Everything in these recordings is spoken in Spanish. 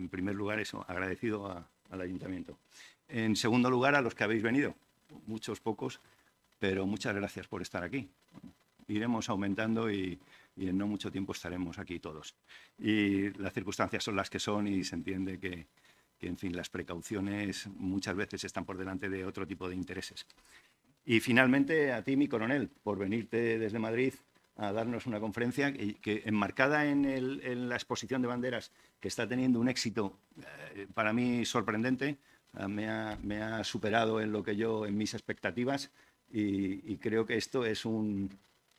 en primer lugar, eso, agradecido al ayuntamiento. En segundo lugar, a los que habéis venido, muchos, pocos, pero muchas gracias por estar aquí. Iremos aumentando y, en no mucho tiempo estaremos aquí todos. Y las circunstancias son las que son y se entiende que, que, en fin, las precauciones muchas veces están por delante de otro tipo de intereses. Y finalmente, a ti, mi coronel, por venirte desde Madrid a darnos una conferencia que, enmarcada en, la exposición de banderas, que está teniendo un éxito eh, para mí sorprendente, eh, me, ha, superado en lo que yo, en mis expectativas, y, creo que esto es un,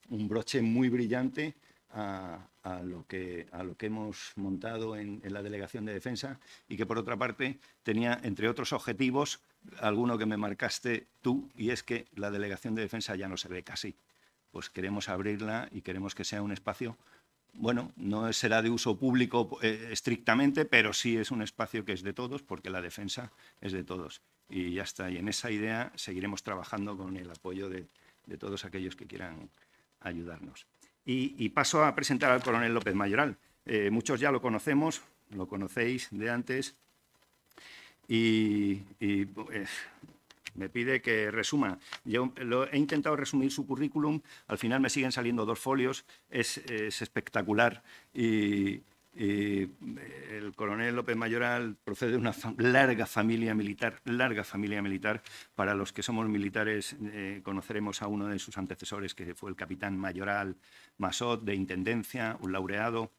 broche muy brillante a, lo que, hemos montado en, la Delegación de Defensa y que, por otra parte, tenía, entre otros objetivos, alguno que me marcaste tú, y es que la Delegación de Defensa ya no se ve casi pues queremos abrirla y queremos que sea un espacio, bueno, no será de uso público eh, estrictamente, pero sí es un espacio que es de todos, porque la defensa es de todos. Y ya está, y en esa idea seguiremos trabajando con el apoyo de, todos aquellos que quieran ayudarnos. Y, paso a presentar al coronel López Mayoral. Eh, muchos ya lo conocemos, lo conocéis de antes, y, eh, me pide que resuma. Yo he intentado resumir su currículum, al final me siguen saliendo dos folios, es, espectacular y, eh, el coronel López Mayoral procede de una larga familia militar, larga familia militar. Para los que somos militares eh, conoceremos a uno de sus antecesores, que fue el capitán Mayoral Masot, de Intendencia, un laureado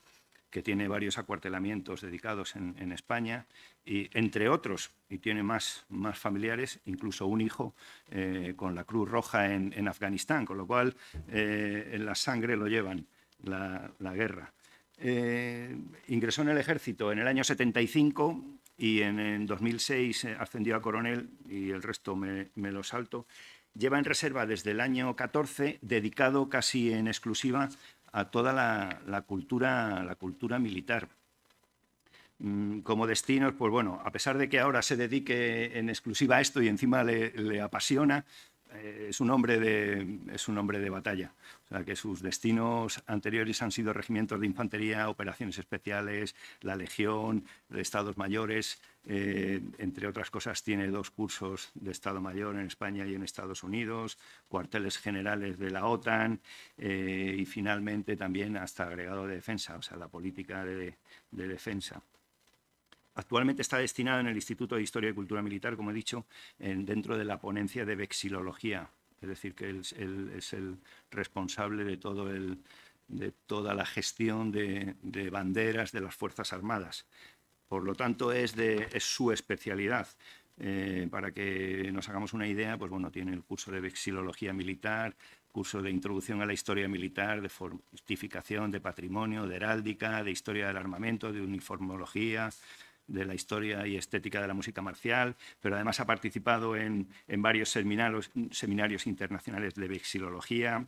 que tiene varios acuartelamientos dedicados en, España, y entre otros, y tiene más, más familiares, incluso un hijo eh, con la Cruz Roja en, Afganistán, con lo cual eh, en la sangre lo llevan la, guerra. Eh, ingresó en el ejército en el año 75 y en, 2006 ascendió a coronel y el resto me lo salto lleva en reserva desde el año 14, dedicado casi en exclusiva a toda la, cultura, la cultura militar. Mm, como destinos, pues bueno, a pesar de que ahora se dedique en exclusiva a esto y encima le apasiona, eh, es, un hombre de, es un de batalla. O sea, que sus destinos anteriores han sido regimientos de infantería, operaciones especiales, la Legión, estados mayores. Eh, entre otras cosas, tiene dos cursos de Estado Mayor en España y en Estados Unidos, cuarteles generales de la OTAN eh, y finalmente también hasta agregado de defensa, o sea, la política de defensa. Actualmente está destinado en el Instituto de Historia y Cultura Militar, como he dicho, dentro de la ponencia de vexilología, es decir, que es el responsable de, toda la gestión de, banderas de las Fuerzas Armadas. Por lo tanto, es, su especialidad. Eh, para que nos hagamos una idea, pues bueno, tiene el curso de vexilología militar, curso de introducción a la historia militar, de fortificación, de patrimonio, de heráldica, de historia del armamento, de uniformología, de la historia y estética de la música marcial, pero además ha participado en, varios seminarios, internacionales de vexilología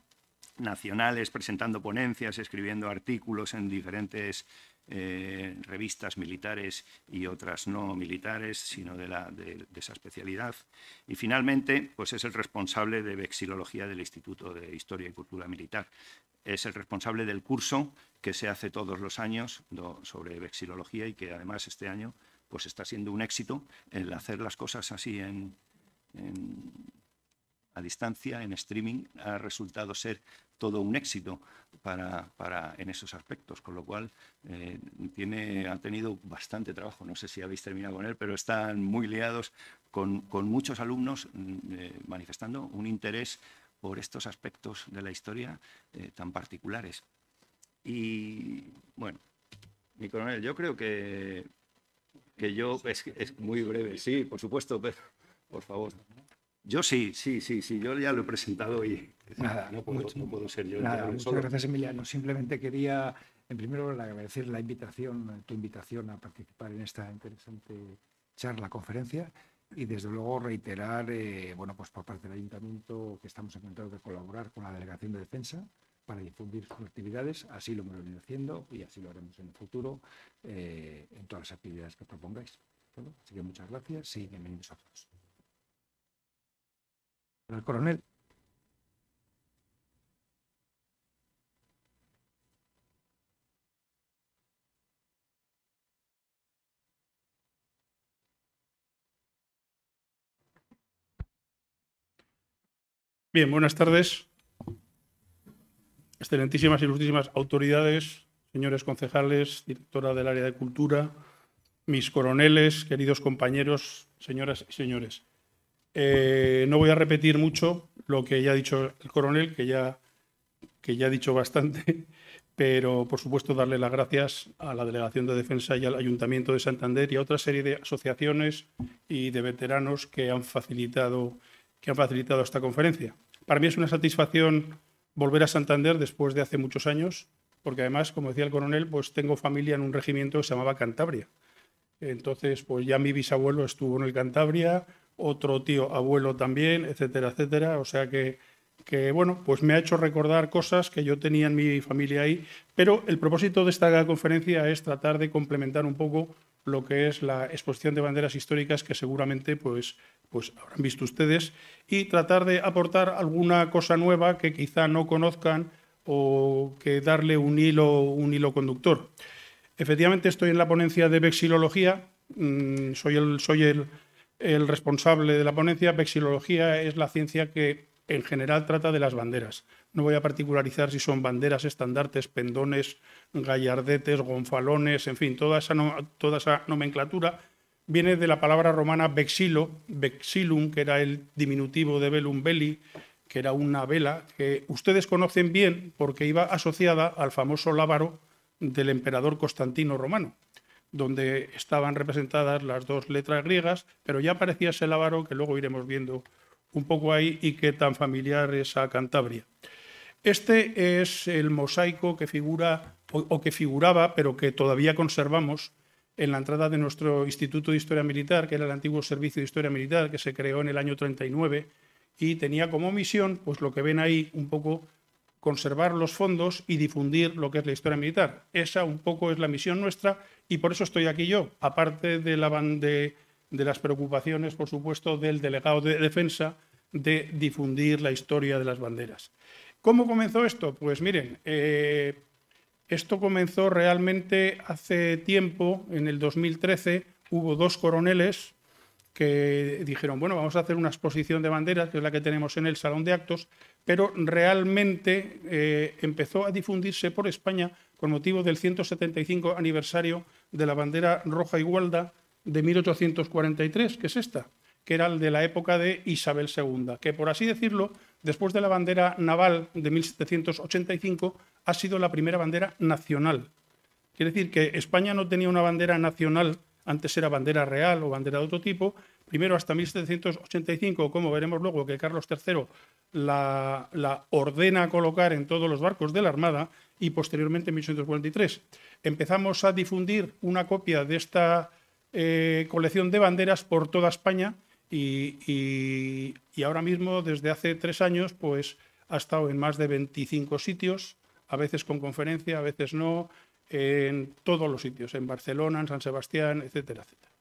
nacionales, presentando ponencias, escribiendo artículos en diferentes eh, revistas militares y otras no militares, sino de, de, esa especialidad. Y finalmente, pues es el responsable de vexilología del Instituto de Historia y Cultura Militar, es el responsable del curso que se hace todos los años sobre vexilología y que además este año pues está siendo un éxito el hacer las cosas así en, a distancia, en streaming, ha resultado ser todo un éxito para, en esos aspectos, con lo cual eh, tiene, ha tenido bastante trabajo. No sé si habéis terminado con él, pero están muy liados con, muchos alumnos mm, eh, manifestando un interés por estos aspectos de la historia eh, tan particulares. Y bueno, mi coronel, yo creo que, que yo, es, muy breve, sí, por supuesto, pero por favor. Yo sí, sí, sí, sí, yo ya lo he presentado y nada, no puedo, no puedo ser yo. Nada, muchas gracias Emiliano, simplemente quería en primer lugar agradecer la invitación, tu invitación a participar en esta interesante charla, conferencia y desde luego reiterar, eh, bueno, pues por parte del ayuntamiento que estamos encantados de colaborar con la Delegación de Defensa para difundir sus actividades, así lo hemos venido haciendo y así lo haremos en el futuro eh, en todas las actividades que propongáis. Así que muchas gracias y bienvenidos a todos. El coronel. Bien, buenas tardes. Excelentísimas y ilustrísimas autoridades, señores concejales, directora del área de cultura, mis coroneles, queridos compañeros, señoras y señores. Eh, no voy a repetir mucho lo que ya ha dicho el coronel, que ya, que ya ha dicho bastante, pero por supuesto darle las gracias a la Delegación de Defensa y al Ayuntamiento de Santander y a otra serie de asociaciones y de veteranos que han facilitado, que han facilitado esta conferencia. Para mí es una satisfacción volver a Santander después de hace muchos años, porque además, como decía el coronel, pues tengo familia en un regimiento que se llamaba Cantabria. Entonces, pues ya mi bisabuelo estuvo en el Cantabria, otro tío abuelo también, etcétera, etcétera. O sea que, que, bueno, pues me ha hecho recordar cosas que yo tenía en mi familia ahí. Pero el propósito de esta conferencia es tratar de complementar un poco lo que es la exposición de banderas históricas que seguramente pues, pues habrán visto ustedes y tratar de aportar alguna cosa nueva que quizá no conozcan o que darle un hilo, un hilo conductor. Efectivamente, estoy en la ponencia de vexilología, mm, soy, el, soy el, el responsable de la ponencia. Vexilología es la ciencia que en general trata de las banderas. No voy a particularizar si son banderas, estandartes, pendones, gallardetes, gonfalones, en fin, toda esa, nomenclatura viene de la palabra romana vexilo, vexilum, que era el diminutivo de velum belli, que era una vela que ustedes conocen bien porque iba asociada al famoso lábaro del emperador Constantino romano, donde estaban representadas las dos letras griegas, pero ya aparecía ese lábaro que luego iremos viendo un poco ahí y qué tan familiar es a Cantabria. Este es el mosaico que figura o, que figuraba, pero que todavía conservamos en la entrada de nuestro Instituto de Historia Militar, que era el antiguo Servicio de Historia Militar, que se creó en el año 39 y tenía como misión, pues lo que ven ahí, un poco conservar los fondos y difundir lo que es la historia militar. Esa un poco es la misión nuestra y por eso estoy aquí yo, aparte de, la, bandeja de las preocupaciones, por supuesto, del delegado de defensa de difundir la historia de las banderas. ¿Cómo comenzó esto? Pues miren, eh, esto comenzó realmente hace tiempo, en el 2013, hubo dos coroneles que dijeron, bueno, vamos a hacer una exposición de banderas, que es la que tenemos en el Salón de Actos, pero realmente eh, empezó a difundirse por España con motivo del 175 aniversario de la bandera roja igualda de 1843, que es esta, que era el de la época de Isabel II, que por así decirlo, después de la bandera naval de 1785, ha sido la primera bandera nacional. Quiere decir que España no tenía una bandera nacional, antes era bandera real o bandera de otro tipo, primero hasta 1785, como veremos luego, que Carlos III la, ordena colocar en todos los barcos de la Armada y posteriormente en 1843. Empezamos a difundir una copia de esta eh, colección de banderas por toda España y, ahora mismo, desde hace tres años, pues ha estado en más de 25 sitios, a veces con conferencia, a veces no, en todos los sitios, en Barcelona, en San Sebastián, etcétera, etcétera.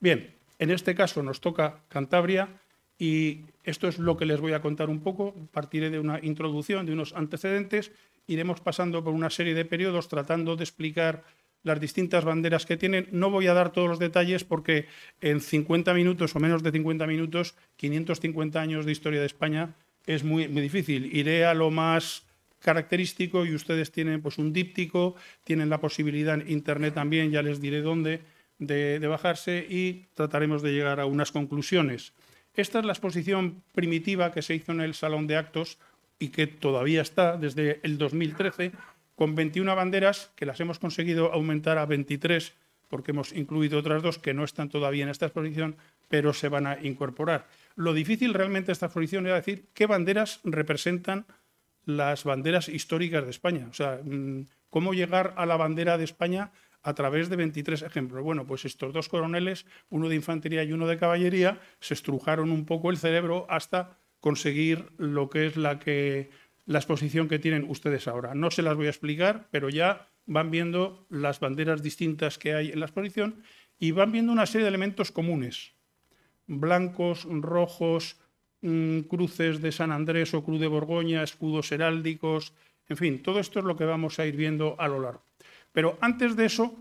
Bien, en este caso nos toca Cantabria y esto es lo que les voy a contar un poco. Partiré de una introducción, de unos antecedentes, iremos pasando por una serie de periodos tratando de explicar las distintas banderas que tienen. No voy a dar todos los detalles porque en 50 minutos o menos de 50 minutos, 550 años de historia de España es muy, muy difícil. Iré a lo más característico y ustedes tienen pues, un díptico, tienen la posibilidad en Internet también, ya les diré dónde, de, de bajarse y trataremos de llegar a unas conclusiones. Esta es la exposición primitiva que se hizo en el Salón de Actos y que todavía está desde el 2013 con 21 banderas que las hemos conseguido aumentar a 23 porque hemos incluido otras dos que no están todavía en esta exposición, pero se van a incorporar. Lo difícil realmente de esta exposición era decir qué banderas representan las banderas históricas de España. O sea, mm, cómo llegar a la bandera de España a través de 23 ejemplos. Bueno, pues estos dos coroneles, uno de infantería y uno de caballería, se estrujaron un poco el cerebro hasta conseguir lo que es la que la exposición que tienen ustedes ahora. No se las voy a explicar, pero ya van viendo las banderas distintas que hay en la exposición y van viendo una serie de elementos comunes, blancos, rojos, mm, cruces de San Andrés o Cruz de Borgoña, escudos heráldicos, en fin, todo esto es lo que vamos a ir viendo a lo largo. Pero antes de eso,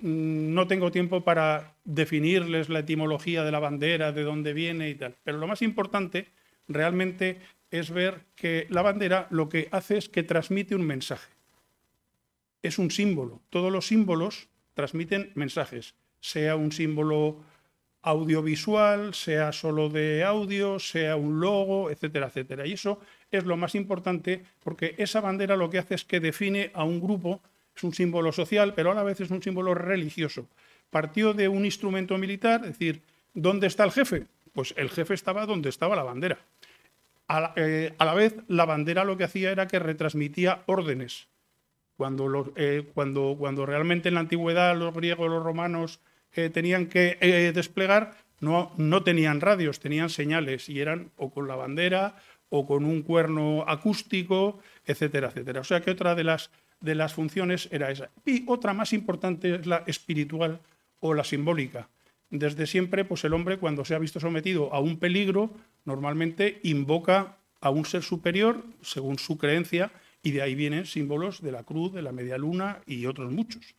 mm, no tengo tiempo para definirles la etimología de la bandera, de dónde viene y tal. Pero lo más importante realmente es ver que la bandera lo que hace es que transmite un mensaje. Es un símbolo. Todos los símbolos transmiten mensajes, sea un símbolo audiovisual, sea solo de audio, sea un logo, etcétera, etcétera. Y eso es lo más importante porque esa bandera lo que hace es que define a un grupo, es un símbolo social, pero a la vez es un símbolo religioso. Partió de un instrumento militar, es decir, ¿dónde está el jefe? Pues el jefe estaba donde estaba la bandera. Eh, a la, vez, la bandera lo que hacía era que retransmitía órdenes. Cuando, eh, realmente en la antigüedad los griegos, los romanos eh, tenían que desplegar, no, no tenían radios, tenían señales y eran o con la bandera o con un cuerno acústico, etcétera, etcétera. O sea que otra de las, de las funciones era esa. Y otra más importante es la espiritual o la simbólica desde siempre, pues el hombre cuando se ha visto sometido a un peligro, normalmente invoca a un ser superior según su creencia y de ahí vienen símbolos de la cruz, de la media luna y otros muchos.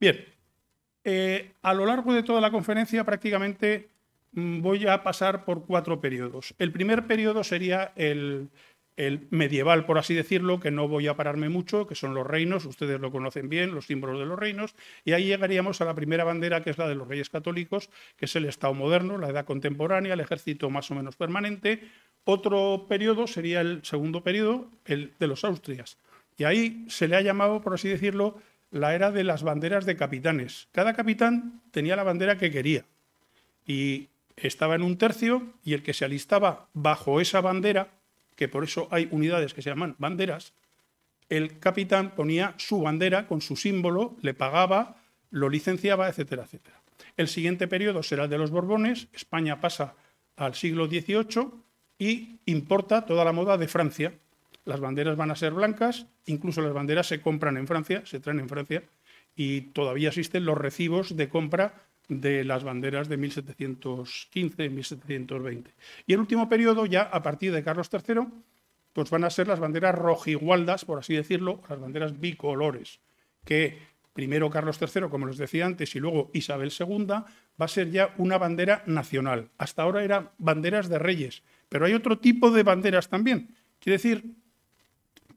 Bien, eh, a lo largo de toda la conferencia prácticamente mm, voy a pasar por cuatro periodos. El primer periodo sería el, el medieval, por así decirlo, que no voy a pararme mucho, que son los reinos, ustedes lo conocen bien, los símbolos de los reinos, y ahí llegaríamos a la primera bandera, que es la de los reyes católicos, que es el Estado moderno, la edad contemporánea, el ejército más o menos permanente. Otro periodo sería el segundo periodo, el de los Austrias. Y ahí se le ha llamado, por así decirlo, la era de las banderas de capitanes. Cada capitán tenía la bandera que quería y estaba en un tercio y el que se alistaba bajo esa bandera que por eso hay unidades que se llaman banderas, el capitán ponía su bandera con su símbolo, le pagaba, lo licenciaba, etcétera, etcétera. El siguiente periodo será el de los Borbones, España pasa al siglo XVIII y importa toda la moda de Francia. Las banderas van a ser blancas, incluso las banderas se compran en Francia, se traen en Francia y todavía existen los recibos de compra de las banderas de 1715 1720. Y el último periodo, ya a partir de Carlos III, pues van a ser las banderas rojigualdas, por así decirlo, las banderas bicolores, que primero Carlos III, como les decía antes, y luego Isabel II, va a ser ya una bandera nacional. Hasta ahora eran banderas de reyes, pero hay otro tipo de banderas también. Quiere decir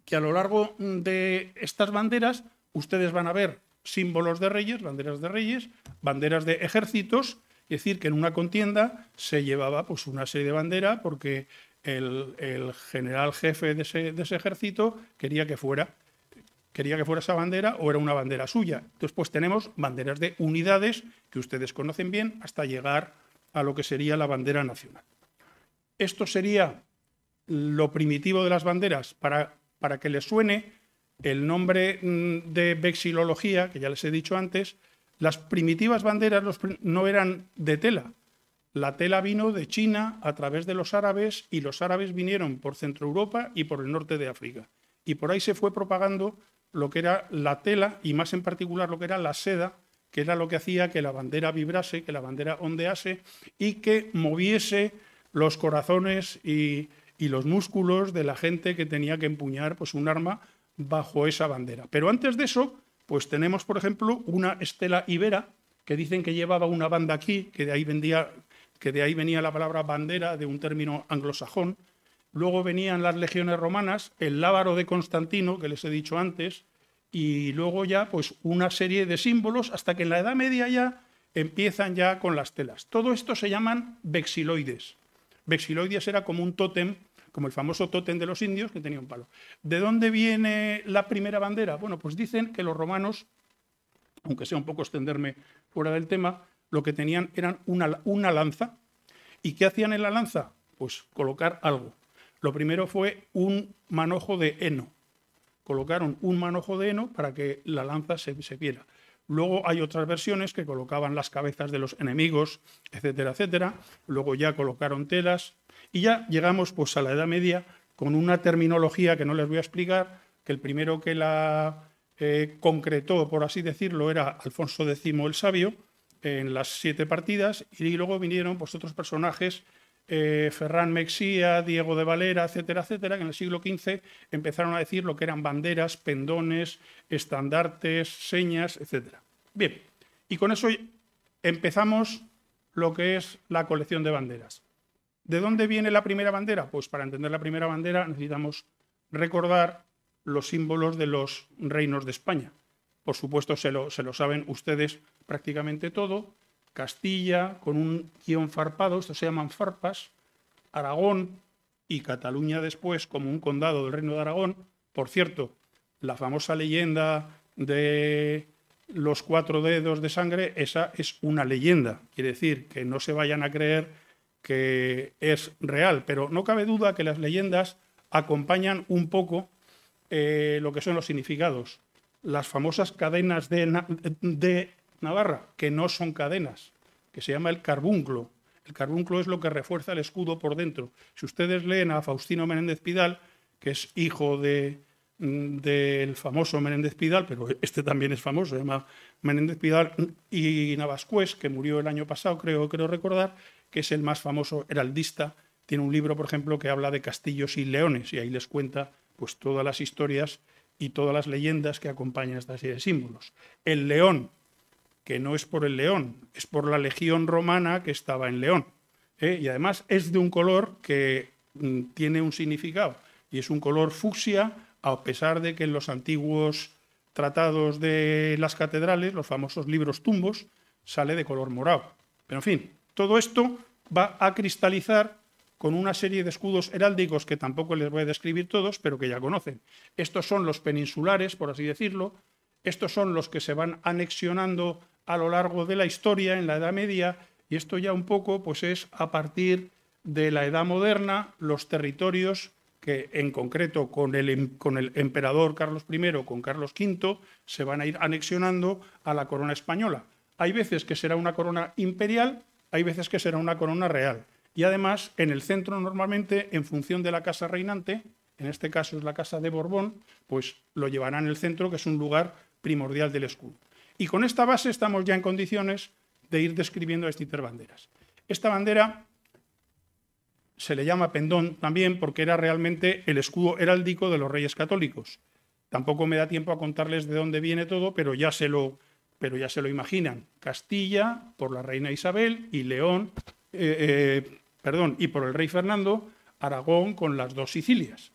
que a lo largo de estas banderas ustedes van a ver símbolos de reyes, banderas de reyes, banderas de ejércitos, es decir, que en una contienda se llevaba pues, una serie de banderas porque el, general jefe de ese, ejército quería que fuera quería que fuera esa bandera o era una bandera suya. Entonces, pues tenemos banderas de unidades que ustedes conocen bien hasta llegar a lo que sería la bandera nacional. Esto sería lo primitivo de las banderas. Para, para que les suene, el nombre mm, de vexilología, que ya les he dicho antes, las primitivas banderas no eran de tela. La tela vino de China a través de los árabes y los árabes vinieron por Centro Europa y por el norte de África. Y por ahí se fue propagando lo que era la tela y más en particular lo que era la seda, que era lo que hacía que la bandera vibrase, que la bandera ondease y que moviese los corazones y, los músculos de la gente que tenía que empuñar pues, un arma bajo esa bandera. Pero antes de eso, pues tenemos, por ejemplo, una estela ibera que dicen que llevaba una banda aquí, que de ahí, vendía, que de ahí venía la palabra bandera de un término anglosajón. Luego venían las legiones romanas, el lábaro de Constantino, que les he dicho antes, y luego ya pues una serie de símbolos hasta que en la Edad Media ya empiezan ya con las telas. Todo esto se llaman vexiloides. Vexiloides era como un tótem como el famoso tótem de los indios que tenía un palo. ¿De dónde viene la primera bandera? Bueno, pues dicen que los romanos, aunque sea un poco extenderme fuera del tema, lo que tenían eran una, una lanza. ¿Y qué hacían en la lanza? Pues colocar algo. Lo primero fue un manojo de heno. Colocaron un manojo de heno para que la lanza se, se viera. Luego hay otras versiones que colocaban las cabezas de los enemigos, etcétera, etcétera. Luego ya colocaron telas, y ya llegamos pues, a la Edad Media con una terminología que no les voy a explicar, que el primero que la eh, concretó, por así decirlo, era Alfonso X el Sabio, en las siete partidas, y luego vinieron pues, otros personajes eh, Ferran Mexía, Diego de Valera, etcétera, etcétera, que en el siglo XV empezaron a decir lo que eran banderas, pendones, estandartes, señas, etcétera. Bien, y con eso empezamos lo que es la colección de banderas. ¿De dónde viene la primera bandera? Pues para entender la primera bandera necesitamos recordar los símbolos de los reinos de España. Por supuesto, se lo, se lo saben ustedes prácticamente todo. Castilla, con un guión farpado, esto se llaman farpas. Aragón y Cataluña después como un condado del reino de Aragón. Por cierto, la famosa leyenda de los cuatro dedos de sangre, esa es una leyenda. Quiere decir que no se vayan a creer que es real, pero no cabe duda que las leyendas acompañan un poco eh, lo que son los significados. Las famosas cadenas de, Navarra, que no son cadenas, que se llama el carbunclo. El carbunclo es lo que refuerza el escudo por dentro. Si ustedes leen a Faustino Menéndez Pidal, que es hijo de, mm, del famoso Menéndez Pidal, pero este también es famoso, se llama Menéndez Pidal y Navascués, que murió el año pasado, creo, creo recordar, que es el más famoso heraldista, tiene un libro, por ejemplo, que habla de castillos y leones, y ahí les cuenta pues, todas las historias y todas las leyendas que acompañan esta serie de símbolos. El león, que no es por el león, es por la legión romana que estaba en León. ¿eh? Y además es de un color que mm, tiene un significado, y es un color fucsia, a pesar de que en los antiguos tratados de las catedrales, los famosos libros tumbos, sale de color morado. Pero en fin, todo esto va a cristalizar con una serie de escudos heráldicos que tampoco les voy a describir todos, pero que ya conocen. Estos son los peninsulares, por así decirlo. Estos son los que se van anexionando a lo largo de la historia en la Edad Media y esto ya un poco pues es a partir de la Edad Moderna los territorios que en concreto con el, em, con el emperador Carlos I, con Carlos V, se van a ir anexionando a la corona española. Hay veces que será una corona imperial hay veces que será una corona real. Y además, en el centro normalmente, en función de la casa reinante, en este caso es la casa de Borbón, pues lo llevará en el centro, que es un lugar primordial del escudo. Y con esta base estamos ya en condiciones de ir describiendo estas banderas. Esta bandera se le llama pendón también porque era realmente el escudo heráldico de los reyes católicos. Tampoco me da tiempo a contarles de dónde viene todo, pero ya se lo pero ya se lo imaginan, Castilla por la reina Isabel y León, eh, eh, perdón, y por el rey Fernando, Aragón con las dos Sicilias.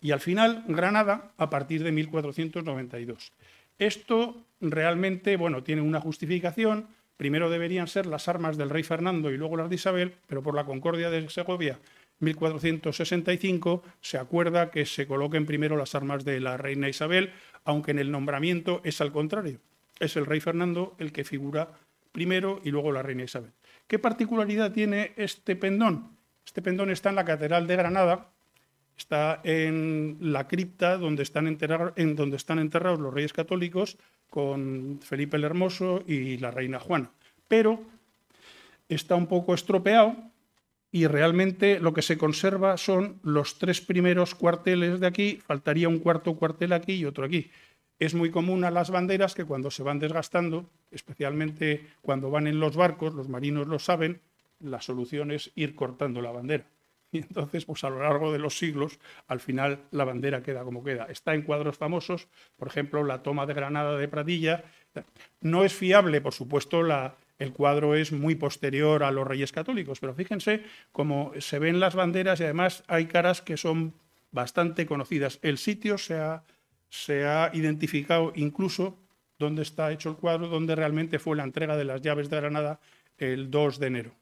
Y al final, Granada a partir de 1492. Esto realmente, bueno, tiene una justificación. Primero deberían ser las armas del rey Fernando y luego las de Isabel, pero por la concordia de Segovia 1465 se acuerda que se coloquen primero las armas de la reina Isabel, aunque en el nombramiento es al contrario es el rey Fernando el que figura primero y luego la reina Isabel. ¿Qué particularidad tiene este pendón? Este pendón está en la Catedral de Granada, está en la cripta donde están, enterrados los reyes católicos con Felipe el Hermoso y la reina Juana. Pero está un poco estropeado y realmente lo que se conserva son los tres primeros cuarteles de aquí, faltaría un cuarto cuartel aquí y otro aquí. Es muy común a las banderas que cuando se van desgastando, especialmente cuando van en los barcos, los marinos lo saben, la solución es ir cortando la bandera. Y entonces, pues a lo largo de los siglos, al final la bandera queda como queda. Está en cuadros famosos, por ejemplo, la toma de Granada de Pradilla. No es fiable, por supuesto, el cuadro es muy posterior a los reyes católicos, pero fíjense cómo se ven las banderas y además hay caras que son bastante conocidas. El sitio se ha se ha identificado incluso dónde está hecho el cuadro, dónde realmente fue la entrega de las llaves de Granada el 2 de enero,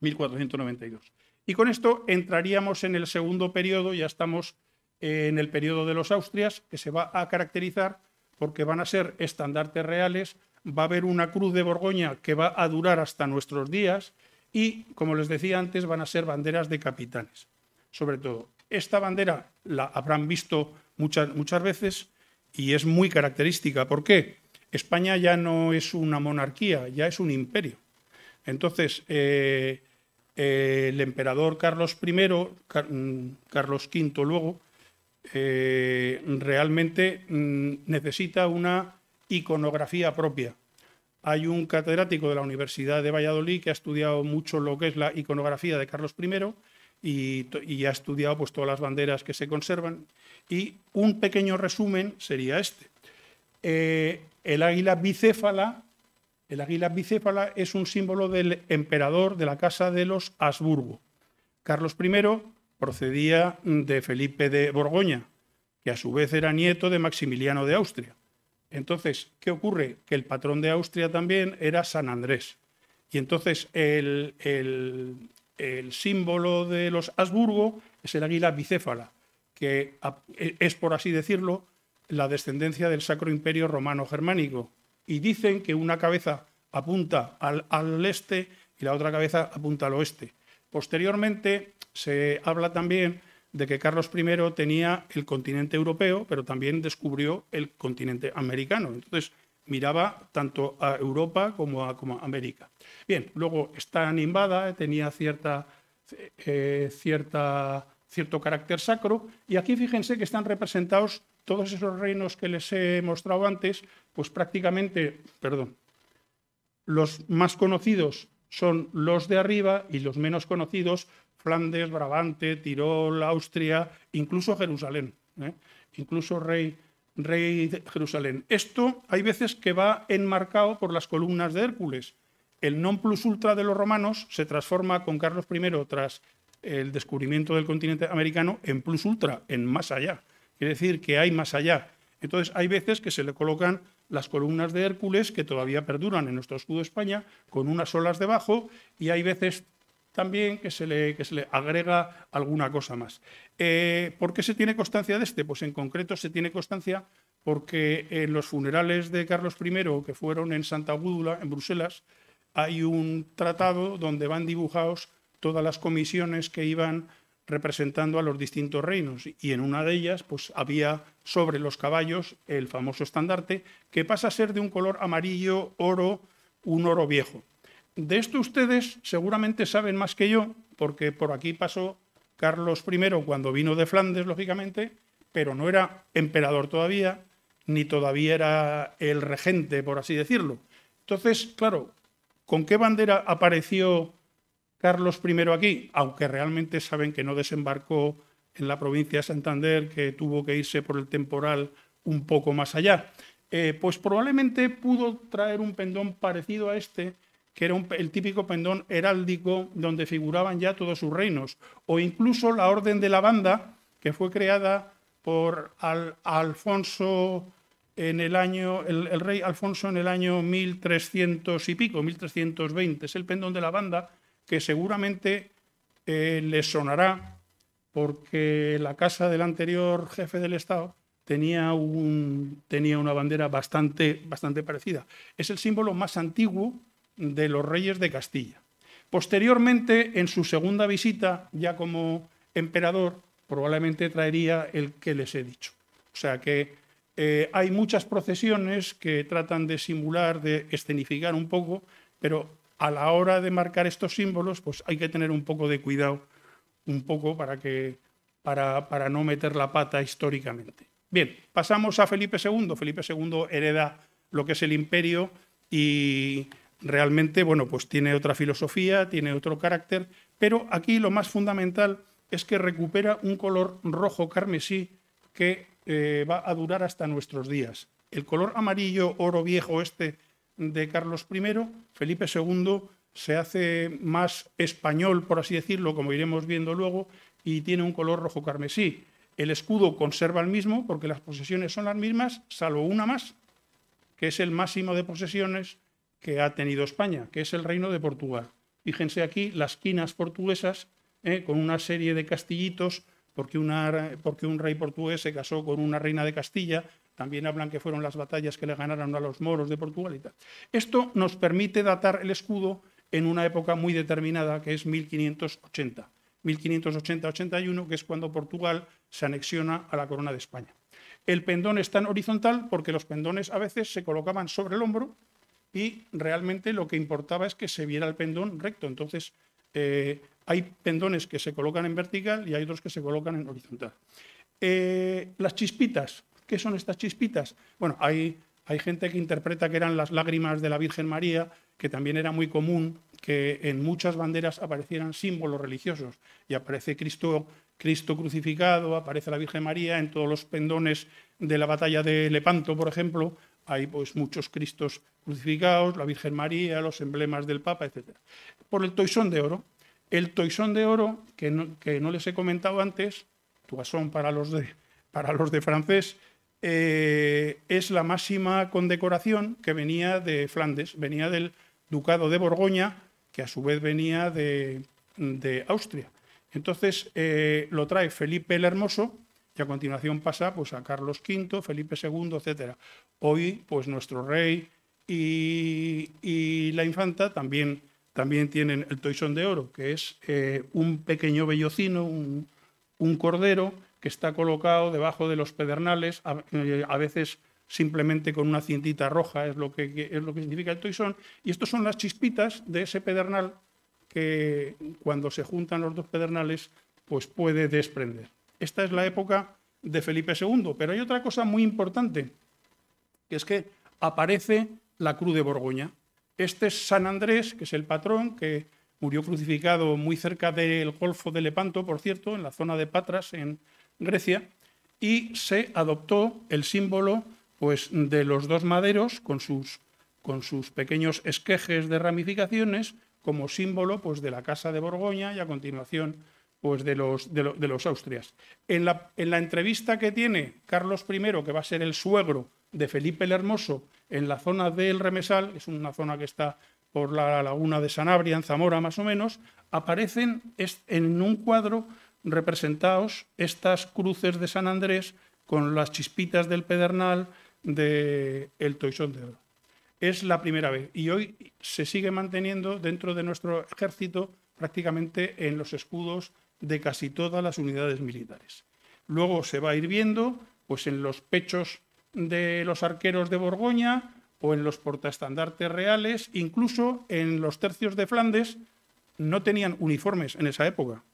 1492. Y con esto entraríamos en el segundo periodo, ya estamos en el periodo de los Austrias, que se va a caracterizar porque van a ser estandartes reales, va a haber una cruz de Borgoña que va a durar hasta nuestros días y, como les decía antes, van a ser banderas de capitanes. Sobre todo, esta bandera la habrán visto muchas, veces y es muy característica. ¿Por qué? España ya no es una monarquía, ya es un imperio. Entonces, eh, eh, el emperador Carlos I, mm, Carlos V luego, eh, realmente mm, necesita una iconografía propia. Hay un catedrático de la Universidad de Valladolid que ha estudiado mucho lo que es la iconografía de Carlos I y, ha estudiado pues, todas las banderas que se conservan y un pequeño resumen sería este. Eh, el águila bicéfala, el águila bicéfala es un símbolo del emperador de la casa de los Habsburgo. Carlos I procedía de Felipe de Borgoña, que a su vez era nieto de Maximiliano de Austria. Entonces, ¿qué ocurre? Que el patrón de Austria también era San Andrés. Y entonces el, el símbolo de los Habsburgo es el águila bicéfala que e, es, por así decirlo, la descendencia del Sacro Imperio Romano Germánico. Y dicen que una cabeza apunta al, al este y la otra cabeza apunta al oeste. Posteriormente se habla también de que Carlos I tenía el continente europeo, pero también descubrió el continente americano. Entonces, miraba tanto a Europa como a, como América. Bien, luego está invada, tenía cierta, eh, cierta cierto carácter sacro. Y aquí fíjense que están representados todos esos reinos que les he mostrado antes, pues prácticamente, perdón, los más conocidos son los de arriba y los menos conocidos, Flandes, Brabante, Tirol, Austria, incluso Jerusalén, ¿eh? incluso rey, rey de Jerusalén. Esto hay veces que va enmarcado por las columnas de Hércules. El non plus ultra de los romanos se transforma con Carlos I tras el descubrimiento del continente americano en plus ultra, en más allá. Quiere decir que hay más allá. Entonces hay veces que se le colocan las columnas de Hércules que todavía perduran en nuestro escudo de España con unas olas debajo y hay veces también que se le, que se le agrega alguna cosa más. Eh, ¿Por qué se tiene constancia de este? Pues en concreto se tiene constancia porque en los funerales de Carlos I, que fueron en Santa Gúdula, en Bruselas, hay un tratado donde van dibujados todas las comisiones que iban representando a los distintos reinos y en una de ellas pues había sobre los caballos el famoso estandarte que pasa a ser de un color amarillo oro, un oro viejo. De esto ustedes seguramente saben más que yo porque por aquí pasó Carlos I cuando vino de Flandes lógicamente, pero no era emperador todavía ni todavía era el regente por así decirlo. Entonces, claro, ¿con qué bandera apareció Carlos I aquí, aunque realmente saben que no desembarcó en la provincia de Santander, que tuvo que irse por el temporal un poco más allá, eh, pues probablemente pudo traer un pendón parecido a este, que era el típico pendón heráldico donde figuraban ya todos sus reinos, o incluso la Orden de la Banda, que fue creada por Alfonso en el año, el, rey Alfonso en el año 1300 y pico, 1320, es el pendón de la Banda, que seguramente eh, les sonará porque la casa del anterior jefe del Estado tenía, un, tenía una bandera bastante, bastante parecida. Es el símbolo más antiguo de los reyes de Castilla. Posteriormente, en su segunda visita, ya como emperador, probablemente traería el que les he dicho. O sea que eh, hay muchas procesiones que tratan de simular, de escenificar un poco, pero a la hora de marcar estos símbolos, pues hay que tener un poco de cuidado, un poco para, que, para, para no meter la pata históricamente. Bien, pasamos a Felipe II. Felipe II hereda lo que es el imperio y realmente, bueno, pues tiene otra filosofía, tiene otro carácter, pero aquí lo más fundamental es que recupera un color rojo carmesí que eh, va a durar hasta nuestros días. El color amarillo oro viejo este de Carlos I, Felipe II se hace más español, por así decirlo, como iremos viendo luego, y tiene un color rojo carmesí. El escudo conserva el mismo porque las posesiones son las mismas, salvo una más, que es el máximo de posesiones que ha tenido España, que es el reino de Portugal. Fíjense aquí las quinas portuguesas eh, con una serie de castillitos, porque un rey portugués se casó con una reina de Castilla también hablan que fueron las batallas que le ganaron a los moros de Portugal y tal. Esto nos permite datar el escudo en una época muy determinada, que es 1580. 1580-81, que es cuando Portugal se anexiona a la corona de España. El pendón está en horizontal porque los pendones a veces se colocaban sobre el hombro y realmente lo que importaba es que se viera el pendón recto. Entonces, eh, hay pendones que se colocan en vertical y hay otros que se colocan en horizontal. Eh, las chispitas, ¿Qué son estas chispitas? Bueno, hay, hay gente que interpreta que eran las lágrimas de la Virgen María, que también era muy común que en muchas banderas aparecieran símbolos religiosos y aparece Cristo, Cristo crucificado, aparece la Virgen María en todos los pendones de la batalla de Lepanto, por ejemplo, hay pues muchos Cristos crucificados, la Virgen María, los emblemas del Papa, etc. Por el toisón de oro. El toisón de oro, que no, les he comentado antes, tuasón para los de, para los de francés, eh, es la máxima condecoración que venía de Flandes, venía del Ducado de Borgoña, que a su vez venía de, Austria. Entonces eh, lo trae Felipe el Hermoso y a continuación pasa pues, a Carlos V, Felipe II, etc. Hoy, pues nuestro rey y, la infanta también, también, tienen el toisón de oro, que es eh, un pequeño vellocino, un cordero que está colocado debajo de los pedernales, eh, a, veces simplemente con una cintita roja, es lo que, es lo que significa el toisón. Y estos son las chispitas de ese pedernal que cuando se juntan los dos pedernales, pues puede desprender. Esta es la época de Felipe II, pero hay otra cosa muy importante, que es que aparece la Cruz de Borgoña. Este es San Andrés, que es el patrón, que murió crucificado muy cerca del Golfo de Lepanto, por cierto, en la zona de Patras, en, Grecia, y se adoptó el símbolo pues, de los dos maderos con sus, con sus pequeños esquejes de ramificaciones como símbolo pues, de la Casa de Borgoña y a continuación pues, de, los, de, los Austrias. En la, en la entrevista que tiene Carlos I, que va a ser el suegro de Felipe el Hermoso en la zona del Remesal, es una zona que está por la laguna de Sanabria, en Zamora más o menos, aparecen en un cuadro representaos estas cruces de San Andrés con las chispitas del pedernal de el Toisón de Oro. Es la primera vez y hoy se sigue manteniendo dentro de nuestro ejército prácticamente en los escudos de casi todas las unidades militares. Luego se va a ir viendo pues en los pechos de los arqueros de Borgoña o en los portaestandartes reales, incluso en los tercios de Flandes no tenían uniformes en esa época.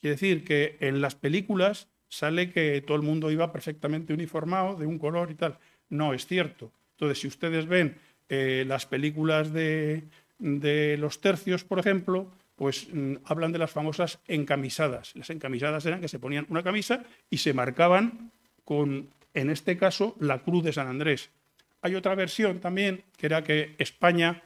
Quiere decir que en las películas sale que todo el mundo iba perfectamente uniformado, de un color y tal. No es cierto. Entonces, si ustedes ven eh, las películas de, de, los tercios, por ejemplo, pues mm, hablan de las famosas encamisadas. Las encamisadas eran que se ponían una camisa y se marcaban con, en este caso, la cruz de San Andrés. Hay otra versión también, que era que España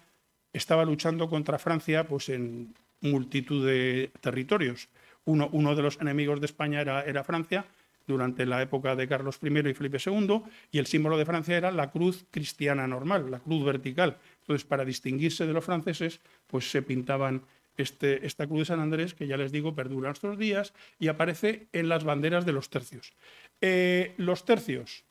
estaba luchando contra Francia pues, en multitud de territorios uno, de los enemigos de España era, Francia, durante la época de Carlos I y Felipe II, y el símbolo de Francia era la cruz cristiana normal, la cruz vertical. Entonces, para distinguirse de los franceses, pues se pintaban este, esta cruz de San Andrés, que ya les digo, perdura estos días, y aparece en las banderas de los tercios. Eh, los tercios,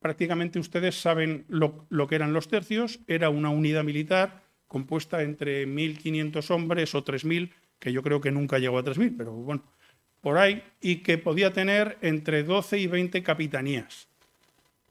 prácticamente ustedes saben lo, lo que eran los tercios, era una unidad militar compuesta entre 1.500 hombres o 3.000 que yo creo que nunca llegó a 3.000, pero bueno, por ahí, y que podía tener entre 12 y 20 capitanías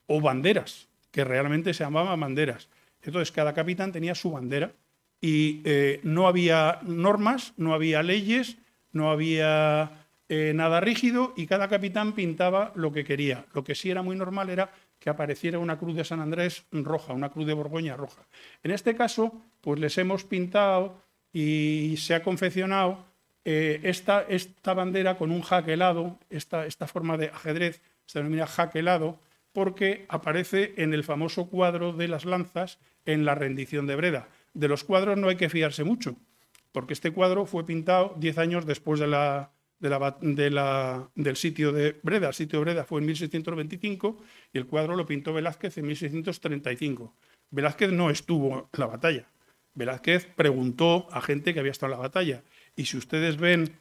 o banderas, que realmente se llamaban banderas. Entonces, cada capitán tenía su bandera y eh, no había normas, no había leyes, no había eh, nada rígido y cada capitán pintaba lo que quería. Lo que sí era muy normal era que apareciera una cruz de San Andrés roja, una cruz de Borgoña roja. En este caso, pues les hemos pintado y se ha confeccionado eh, esta, bandera con un jaquelado, esta, esta forma de ajedrez se denomina jaquelado, porque aparece en el famoso cuadro de las lanzas en la rendición de Breda. De los cuadros no hay que fiarse mucho, porque este cuadro fue pintado 10 años después del sitio de Breda. El sitio de Breda fue en 1625 y el cuadro lo pintó Velázquez en 1635. Velázquez no estuvo en la batalla, Velázquez preguntó a gente que había estado en la batalla. Y si ustedes ven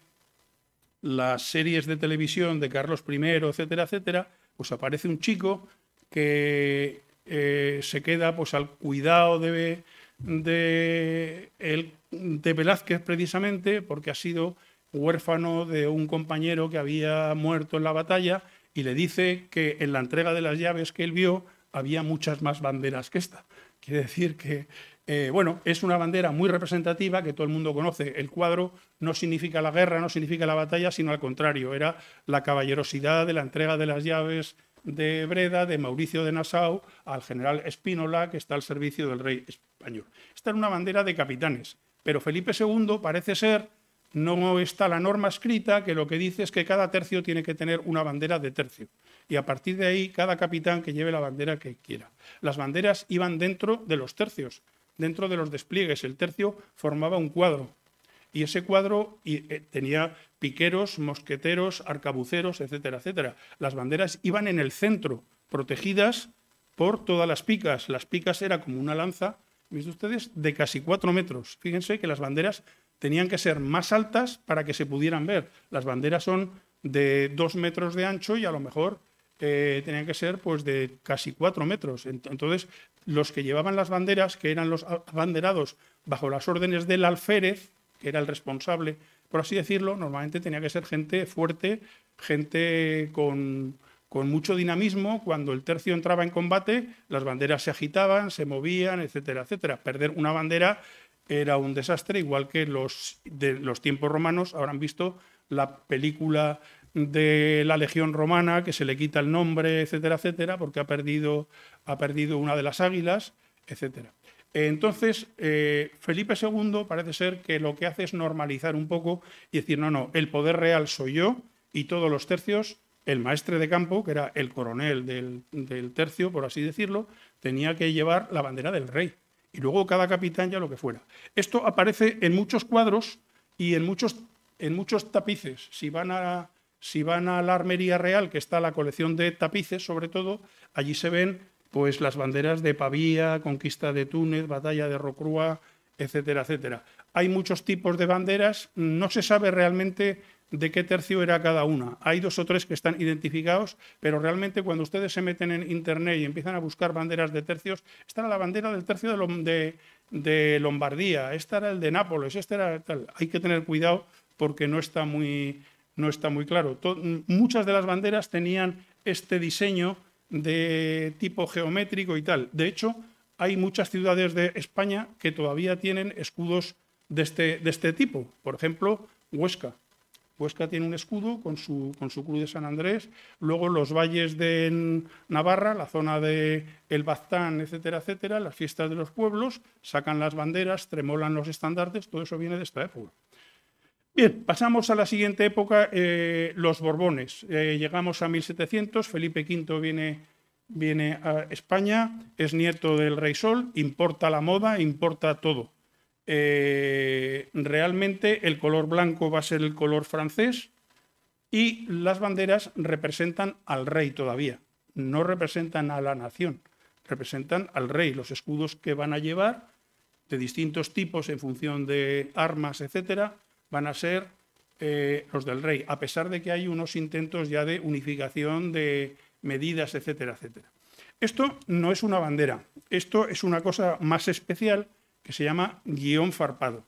las series de televisión de Carlos I, etcétera, etcétera, pues aparece un chico que eh, se queda pues al cuidado de, de Velázquez precisamente porque ha sido huérfano de un compañero que había muerto en la batalla y le dice que en la entrega de las llaves que él vio había muchas más banderas que esta. Quiere decir que eh, bueno, es una bandera muy representativa que todo el mundo conoce. El cuadro no significa la guerra, no significa la batalla, sino al contrario, era la caballerosidad de la entrega de las llaves de Breda, de Mauricio de Nassau, al general Espínola, que está al servicio del rey español. Esta era una bandera de capitanes, pero Felipe II parece ser, no está la norma escrita, que lo que dice es que cada tercio tiene que tener una bandera de tercio. Y a partir de ahí, cada capitán que lleve la bandera que quiera. Las banderas iban dentro de los tercios dentro de los despliegues. El tercio formaba un cuadro y ese cuadro eh, tenía piqueros, mosqueteros, arcabuceros, etcétera, etcétera. Las banderas iban en el centro, protegidas por todas las picas. Las picas era como una lanza, ¿viste ustedes? De casi cuatro metros. Fíjense que las banderas tenían que ser más altas para que se pudieran ver. Las banderas son de dos metros de ancho y a lo mejor eh, tenían que ser pues de casi cuatro metros. Entonces los que llevaban las banderas, que eran los abanderados bajo las órdenes del alférez, que era el responsable, por así decirlo, normalmente tenía que ser gente fuerte, gente con, con mucho dinamismo, cuando el tercio entraba en combate, las banderas se agitaban, se movían, etcétera, etcétera. Perder una bandera era un desastre, igual que los de los tiempos romanos habrán visto la película de la legión romana, que se le quita el nombre, etcétera, etcétera, porque ha perdido, ha perdido una de las águilas, etcétera. Entonces, eh, Felipe II parece ser que lo que hace es normalizar un poco y decir, no, no, el poder real soy yo y todos los tercios, el maestre de campo, que era el coronel del, del tercio, por así decirlo, tenía que llevar la bandera del rey y luego cada capitán ya lo que fuera. Esto aparece en muchos cuadros y en muchos, en muchos tapices. Si van a, si van a la Armería Real, que está la colección de tapices, sobre todo, allí se ven pues las banderas de Pavía, conquista de Túnez, batalla de Rocrua, etcétera, etcétera. Hay muchos tipos de banderas, no se sabe realmente de qué tercio era cada una. Hay dos o tres que están identificados, pero realmente cuando ustedes se meten en Internet y empiezan a buscar banderas de tercios, esta era la bandera del tercio de, Lombardía, esta era el de Nápoles, esta era tal. Hay que tener cuidado porque no está muy no está muy claro. muchas de las banderas tenían este diseño de tipo geométrico y tal. De hecho, hay muchas ciudades de España que todavía tienen escudos de este, de este tipo. Por ejemplo, Huesca. Huesca tiene un escudo con su, con su cruz de San Andrés, luego los valles de Navarra, la zona de El Baztán, etcétera, etcétera, las fiestas de los pueblos, sacan las banderas, tremolan los estandartes, todo eso viene de esta época. Bien, pasamos a la siguiente época, eh, los Borbones. Eh, llegamos a 1700, Felipe V viene, viene a España, es nieto del rey Sol, importa la moda, importa todo. Eh, realmente el color blanco va a ser el color francés y las banderas representan al rey todavía, no representan a la nación, representan al rey, los escudos que van a llevar de distintos tipos en función de armas, etcétera, van a ser eh, los del rey, a pesar de que hay unos intentos ya de unificación de medidas, etcétera, etcétera. Esto no es una bandera, esto es una cosa más especial que se llama guión farpado.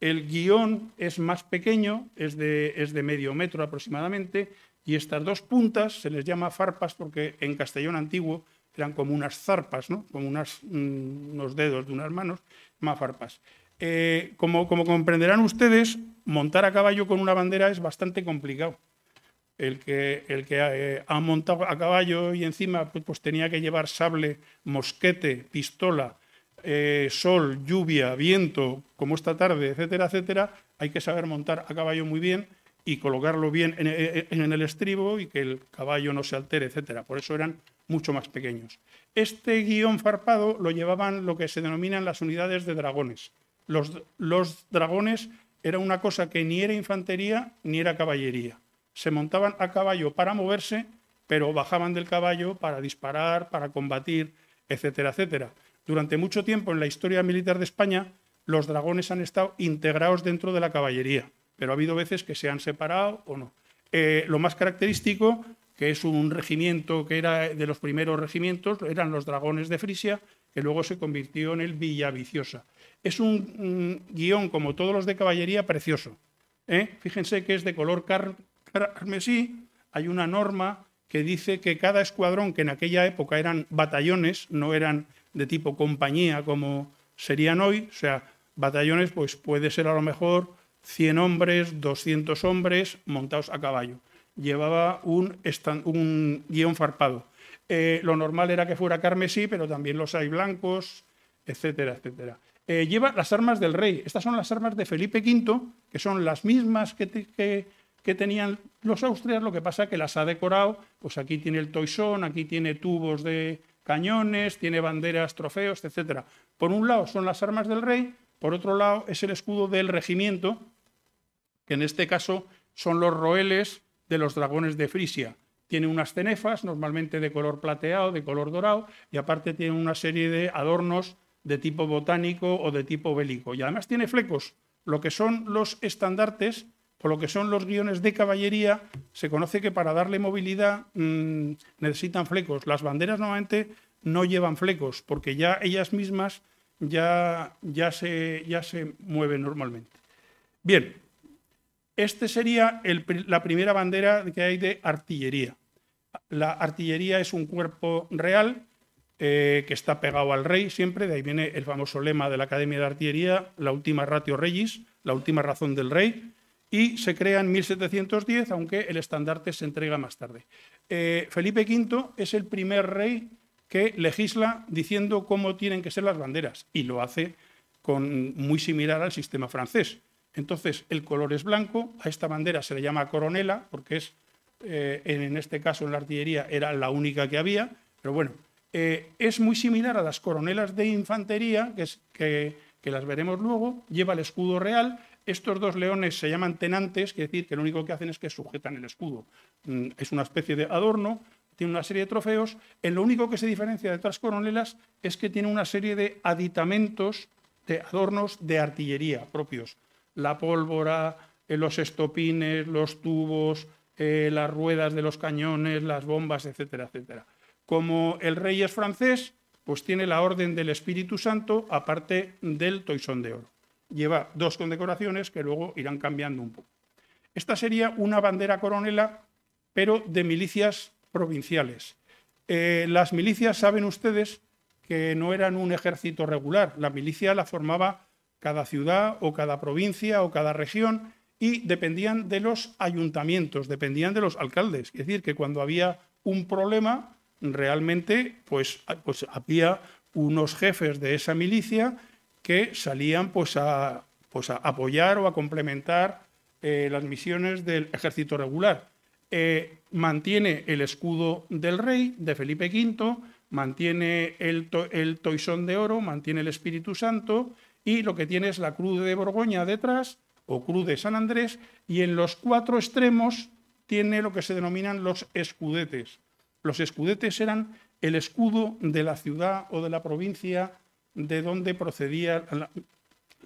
El guión es más pequeño, es de, medio metro aproximadamente, y estas dos puntas se les llama farpas porque en castellón antiguo eran como unas zarpas, ¿no? como unas, mm, unos dedos de unas manos, más farpas. Eh, como, comprenderán ustedes, montar a caballo con una bandera es bastante complicado el que, eh, ha montado a caballo y encima pues, pues tenía que llevar sable, mosquete, pistola, eh, sol, lluvia, viento, como esta tarde, etcétera, etcétera, hay que saber montar a caballo muy bien y colocarlo bien en, en el estribo y que el caballo no se altere, etcétera. Por eso eran mucho más pequeños. Este guión farpado lo llevaban lo que se denominan las unidades de dragones. Los, dragones era una cosa que ni era infantería ni era caballería. Se montaban a caballo para moverse, pero bajaban del caballo para disparar, para combatir, etcétera, etcétera. Durante mucho tiempo en la historia militar de España, los dragones han estado integrados dentro de la caballería, pero ha habido veces que se han separado o no. Eh, lo más característico, que es un regimiento que era de los primeros regimientos, eran los dragones de Frisia, que luego se convirtió en el Villa Villaviciosa. Es un guión, como todos los de caballería, precioso. ¿eh? Fíjense que es de color carmesí, hay una norma que dice que cada escuadrón, que en aquella época eran batallones, no eran de tipo compañía como serían hoy, o sea, batallones, pues puede ser a lo mejor 100 hombres, 200 hombres montados a caballo. Llevaba un guión farpado. Eh, lo normal era que fuera carmesí, pero también los hay blancos, etcétera, etcétera. Eh, lleva las armas del rey. Estas son las armas de Felipe V, que son las mismas que, que, tenían los austrias, lo que pasa es que las ha decorado. Pues aquí tiene el toisón, aquí tiene tubos de cañones, tiene banderas, trofeos, etcétera. Por un lado son las armas del rey, por otro lado es el escudo del regimiento, que en este caso son los roeles de los dragones de Frisia tiene unas cenefas, normalmente de color plateado, de color dorado, y aparte tiene una serie de adornos de tipo botánico o de tipo bélico. Y además tiene flecos. Lo que son los estandartes o lo que son los guiones de caballería, se conoce que para darle movilidad mm, necesitan flecos. Las banderas normalmente no llevan flecos, porque ya ellas mismas ya, ya, se, ya se mueven normalmente. Bien, este sería la primera bandera que hay de artillería. La artillería es un cuerpo real eh, que está pegado al rey siempre, de ahí viene el famoso lema de la Academia de Artillería, la última ratio regis, la última razón del rey, y se crea en 1710, aunque el estandarte se entrega más tarde. Eh, Felipe V es el primer rey que legisla diciendo cómo tienen que ser las banderas, y lo hace con, muy similar al sistema francés. Entonces, el color es blanco, a esta bandera se le llama coronela, porque es, eh, en este caso en la artillería era la única que había, pero bueno, eh, es muy similar a las coronelas de infantería, que, las veremos luego, lleva el escudo real, estos dos leones se llaman tenantes, es decir que lo único que hacen es que sujetan el escudo, mm, es una especie de adorno, tiene una serie de trofeos, en lo único que se diferencia de otras coronelas es que tiene una serie de aditamentos, de adornos de artillería propios, la pólvora, eh, los estopines, los tubos, eh, las ruedas de los cañones, las bombas, etcétera, etcétera. Como el rey es francés, pues tiene la Orden del Espíritu Santo, aparte del Toisón de Oro. Lleva dos condecoraciones que luego irán cambiando un poco. Esta sería una bandera coronela, pero de milicias provinciales. Eh, las milicias, saben ustedes, que no eran un ejército regular. La milicia la formaba cada ciudad o cada provincia o cada región y dependían de los ayuntamientos, dependían de los alcaldes. Es decir, que cuando había un problema, realmente pues, pues había unos jefes de esa milicia que salían pues, a, pues, a apoyar o a complementar eh, las misiones del ejército regular. Eh, mantiene el escudo del rey, de Felipe V, mantiene el, el toisón de oro, mantiene el Espíritu Santo, y lo que tiene es la Cruz de Borgoña detrás o Cruz de San Andrés y en los cuatro extremos tiene lo que se denominan los escudetes. Los escudetes eran el escudo de la ciudad o de la provincia de donde procedía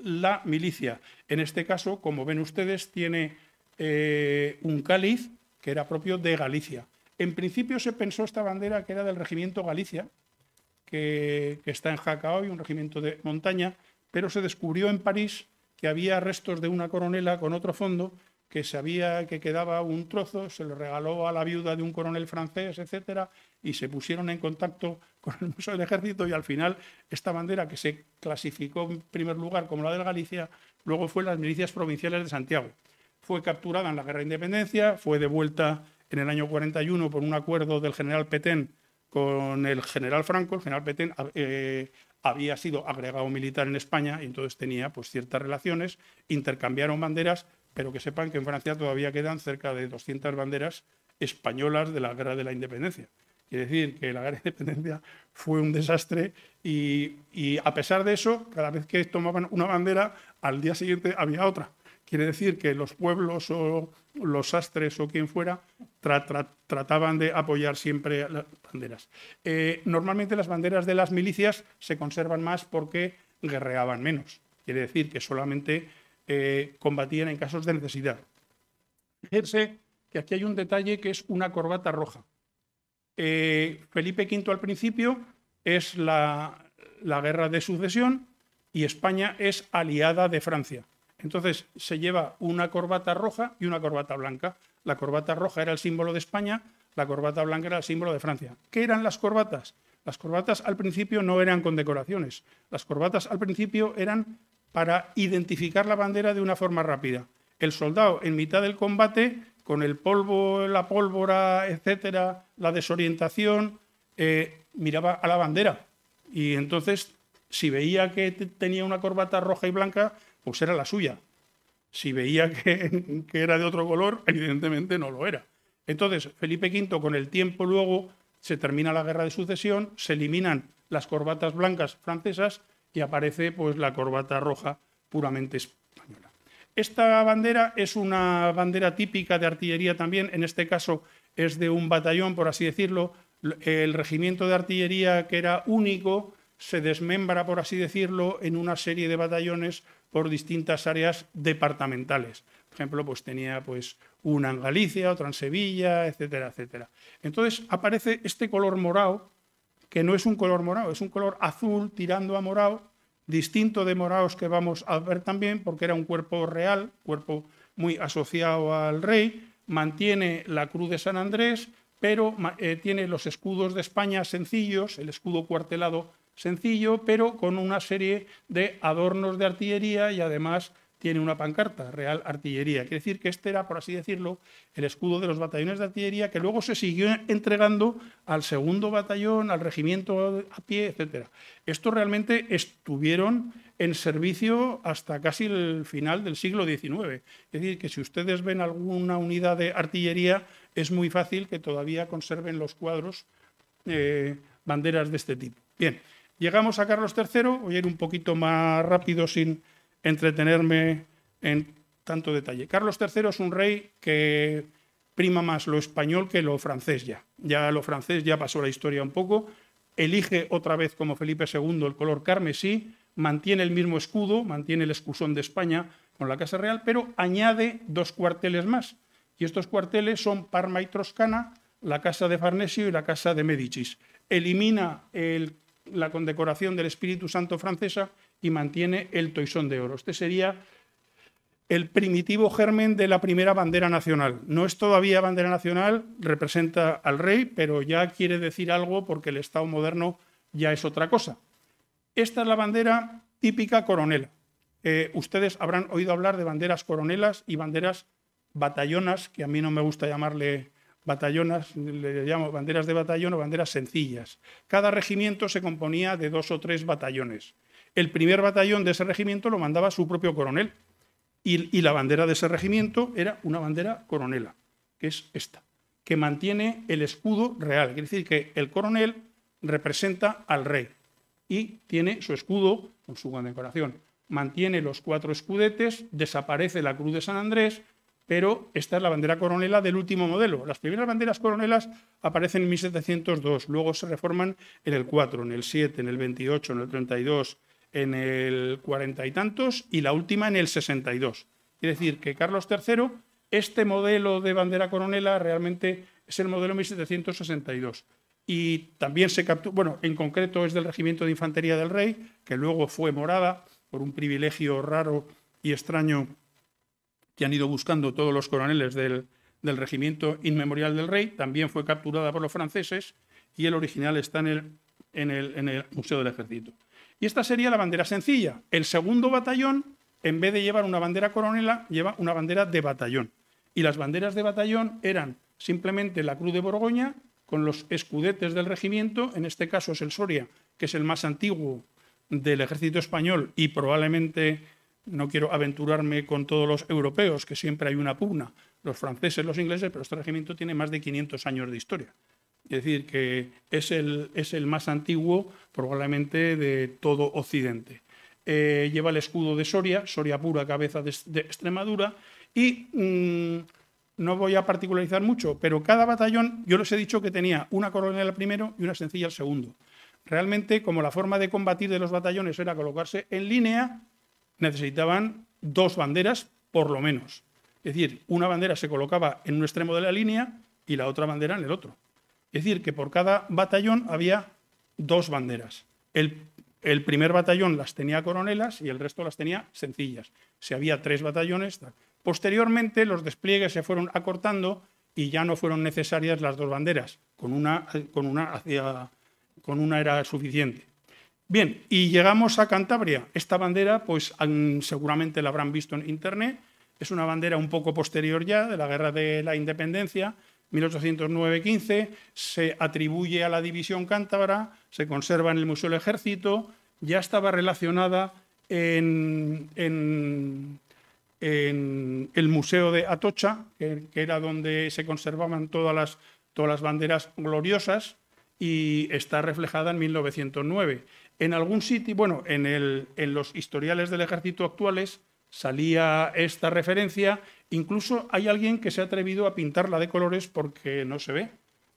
la, milicia. En este caso, como ven ustedes, tiene eh, un cáliz que era propio de Galicia. En principio se pensó esta bandera que era del regimiento Galicia, que, que está en Jaca hoy, un regimiento de montaña, pero se descubrió en París que había restos de una coronela con otro fondo que sabía que quedaba un trozo, se lo regaló a la viuda de un coronel francés, etcétera, y se pusieron en contacto con el Museo del Ejército y al final esta bandera que se clasificó en primer lugar como la de Galicia, luego fue las milicias provinciales de Santiago. Fue capturada en la Guerra de Independencia, fue devuelta en el año 41 por un acuerdo del general Petén con el general Franco. El general Petén eh, había sido agregado militar en España y entonces tenía pues, ciertas relaciones, intercambiaron banderas, pero que sepan que en Francia todavía quedan cerca de 200 banderas españolas de la Guerra de la Independencia. Quiere decir que la Guerra de la Independencia fue un desastre y a pesar de eso, cada vez que tomaban una bandera, al día siguiente había otra. Quiere decir que los pueblos o los sastres o quien fuera trataban de apoyar siempre las banderas. Eh, normalmente las banderas de las milicias se conservan más porque guerreaban menos. Quiere decir que solamente eh, combatían en casos de necesidad. Fíjense que aquí hay un detalle que es una corbata roja. Eh, Felipe V al principio es la guerra de sucesión y España es aliada de Francia. Entonces se lleva una corbata roja y una corbata blanca. La corbata roja era el símbolo de España, la corbata blanca era el símbolo de Francia. ¿Qué eran las corbatas? Las corbatas al principio no eran con decoraciones. Las corbatas al principio eran para identificar la bandera de una forma rápida. El soldado en mitad del combate, con el polvo, la pólvora, etcétera, la desorientación, eh, miraba a la bandera. Y entonces, si veía que tenía una corbata roja y blanca, pues era la suya. Si veía que, era de otro color, evidentemente no lo era. Entonces, Felipe V con el tiempo luego se termina la guerra de sucesión, se eliminan las corbatas blancas francesas y aparece pues la corbata roja puramente española. Esta bandera es una bandera típica de artillería también, en este caso es de un batallón, por así decirlo, el regimiento de artillería que era único se desmembra, por así decirlo, en una serie de batallones por distintas áreas departamentales. Por ejemplo, pues tenía pues, una en Galicia, otra en Sevilla, etcétera, etcétera. Entonces aparece este color morado, que no es un color morado, es un color azul tirando a morado, distinto de morados que vamos a ver también, porque era un cuerpo real, cuerpo muy asociado al rey, mantiene la cruz de San Andrés, pero eh, tiene los escudos de España sencillos, el escudo cuartelado sencillo, pero con una serie de adornos de artillería y además tiene una pancarta, Real Artillería. Quiere decir que este era, por así decirlo, el escudo de los batallones de artillería que luego se siguió entregando al segundo batallón, al regimiento a pie, etc. Estos realmente estuvieron en servicio hasta casi el final del siglo XIX. Es decir, que si ustedes ven alguna unidad de artillería, es muy fácil que todavía conserven los cuadros eh, banderas de este tipo. Bien, Llegamos a Carlos III, voy a ir un poquito más rápido sin entretenerme en tanto detalle. Carlos III es un rey que prima más lo español que lo francés ya. Ya lo francés ya pasó la historia un poco. Elige otra vez como Felipe II el color carmesí, mantiene el mismo escudo, mantiene el escusón de España con la Casa Real, pero añade dos cuarteles más. Y estos cuarteles son Parma y Toscana, la Casa de Farnesio y la Casa de Médicis. Elimina el la condecoración del Espíritu Santo francesa y mantiene el toisón de oro. Este sería el primitivo germen de la primera bandera nacional. No es todavía bandera nacional, representa al rey, pero ya quiere decir algo porque el Estado moderno ya es otra cosa. Esta es la bandera típica coronela. Eh, ustedes habrán oído hablar de banderas coronelas y banderas batallonas, que a mí no me gusta llamarle batallonas, le llamo banderas de batallón o banderas sencillas. Cada regimiento se componía de dos o tres batallones. El primer batallón de ese regimiento lo mandaba su propio coronel y, la bandera de ese regimiento era una bandera coronela, que es esta, que mantiene el escudo real. Es decir que el coronel representa al rey y tiene su escudo con su condecoración. Mantiene los cuatro escudetes, desaparece la cruz de San Andrés pero esta es la bandera coronela del último modelo. Las primeras banderas coronelas aparecen en 1702, luego se reforman en el 4, en el 7, en el 28, en el 32, en el 40 y tantos y la última en el 62. Es decir, que Carlos III, este modelo de bandera coronela realmente es el modelo 1762. Y también se captó, bueno, en concreto es del Regimiento de Infantería del Rey, que luego fue morada por un privilegio raro y extraño que han ido buscando todos los coroneles del, regimiento inmemorial del rey, también fue capturada por los franceses y el original está en el, en el Museo del Ejército. Y esta sería la bandera sencilla. El segundo batallón, en vez de llevar una bandera coronela, lleva una bandera de batallón. Y las banderas de batallón eran simplemente la Cruz de Borgoña con los escudetes del regimiento, en este caso es el Soria, que es el más antiguo del ejército español y probablemente no quiero aventurarme con todos los europeos, que siempre hay una pugna, los franceses, los ingleses, pero este regimiento tiene más de 500 años de historia. Es decir, que es el, es el más antiguo probablemente de todo Occidente. Eh, lleva el escudo de Soria, Soria pura, cabeza de, Extremadura, y mm, no voy a particularizar mucho, pero cada batallón, yo les he dicho que tenía una coronela al primero y una sencilla al segundo. Realmente, como la forma de combatir de los batallones era colocarse en línea, necesitaban dos banderas por lo menos. Es decir, una bandera se colocaba en un extremo de la línea y la otra bandera en el otro. Es decir, que por cada batallón había dos banderas. El, el primer batallón las tenía coronelas y el resto las tenía sencillas. Si había tres batallones. Posteriormente, los despliegues se fueron acortando y ya no fueron necesarias las dos banderas. Con una, con una, con una era suficiente. Bien, y llegamos a Cantabria. Esta bandera, pues seguramente la habrán visto en Internet, es una bandera un poco posterior ya de la Guerra de la Independencia, 1809-15, se atribuye a la División Cántabra, se conserva en el Museo del Ejército, ya estaba relacionada en, el Museo de Atocha, que, era donde se conservaban todas las banderas gloriosas, y está reflejada en 1909. En algún sitio, bueno, en, los historiales del ejército actuales salía esta referencia. Incluso hay alguien que se ha atrevido a pintarla de colores porque no se ve.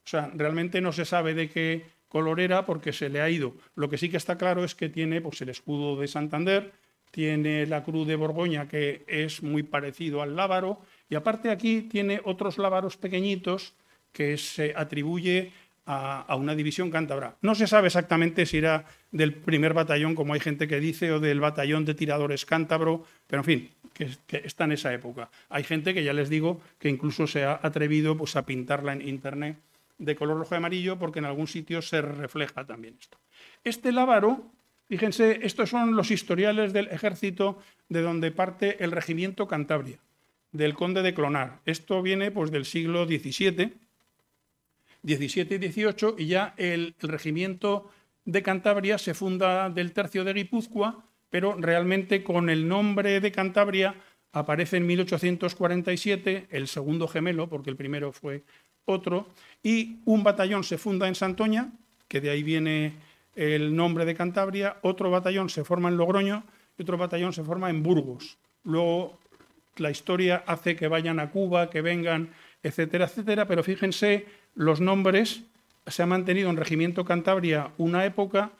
O sea, realmente no se sabe de qué color era porque se le ha ido. Lo que sí que está claro es que tiene pues, el escudo de Santander, tiene la cruz de Borgoña que es muy parecido al lábaro y aparte aquí tiene otros lábaros pequeñitos que se atribuye a, una división cántabra. No se sabe exactamente si era del primer batallón, como hay gente que dice, o del batallón de tiradores cántabro, pero en fin, que, está en esa época. Hay gente que ya les digo que incluso se ha atrevido pues, a pintarla en internet de color rojo y amarillo, porque en algún sitio se refleja también esto. Este lábaro, fíjense, estos son los historiales del ejército de donde parte el regimiento Cantabria, del conde de Clonar. Esto viene pues, del siglo XVII 17 y 18, y ya el, regimiento de Cantabria se funda del tercio de Guipúzcoa, pero realmente con el nombre de Cantabria aparece en 1847 el segundo gemelo, porque el primero fue otro, y un batallón se funda en Santoña, que de ahí viene el nombre de Cantabria, otro batallón se forma en Logroño y otro batallón se forma en Burgos. Luego la historia hace que vayan a Cuba, que vengan, etcétera, etcétera, pero fíjense los nombres se ha mantenido en regimiento Cantabria una época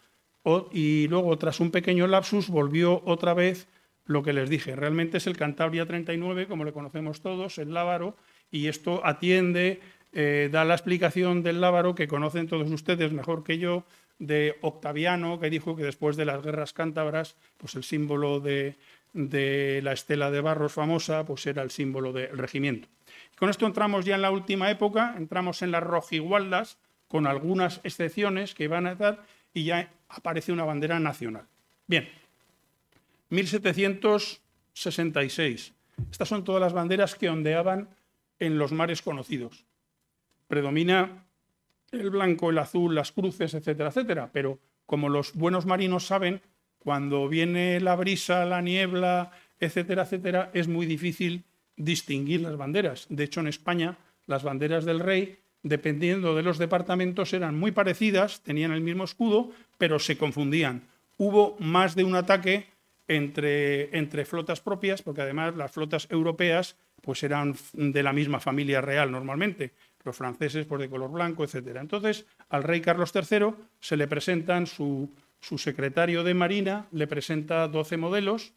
y luego tras un pequeño lapsus volvió otra vez lo que les dije. Realmente es el Cantabria 39, como le conocemos todos, el Lábaro, y esto atiende, eh, da la explicación del Lábaro que conocen todos ustedes mejor que yo, de Octaviano, que dijo que después de las guerras cántabras, pues el símbolo de, de la estela de barros famosa, pues era el símbolo del regimiento. Con esto entramos ya en la última época, entramos en las rojigualdas, con algunas excepciones que van a dar, y ya aparece una bandera nacional. Bien, 1766. Estas son todas las banderas que ondeaban en los mares conocidos. Predomina el blanco, el azul, las cruces, etcétera, etcétera. Pero como los buenos marinos saben, cuando viene la brisa, la niebla, etcétera, etcétera, es muy difícil distinguir las banderas. De hecho, en España, las banderas del rey, dependiendo de los departamentos, eran muy parecidas, tenían el mismo escudo, pero se confundían. Hubo más de un ataque entre, entre flotas propias, porque además las flotas europeas pues eran de la misma familia real normalmente, los franceses pues de color blanco, etc. Entonces, al rey Carlos III se le presentan su, su secretario de Marina, le presenta 12 modelos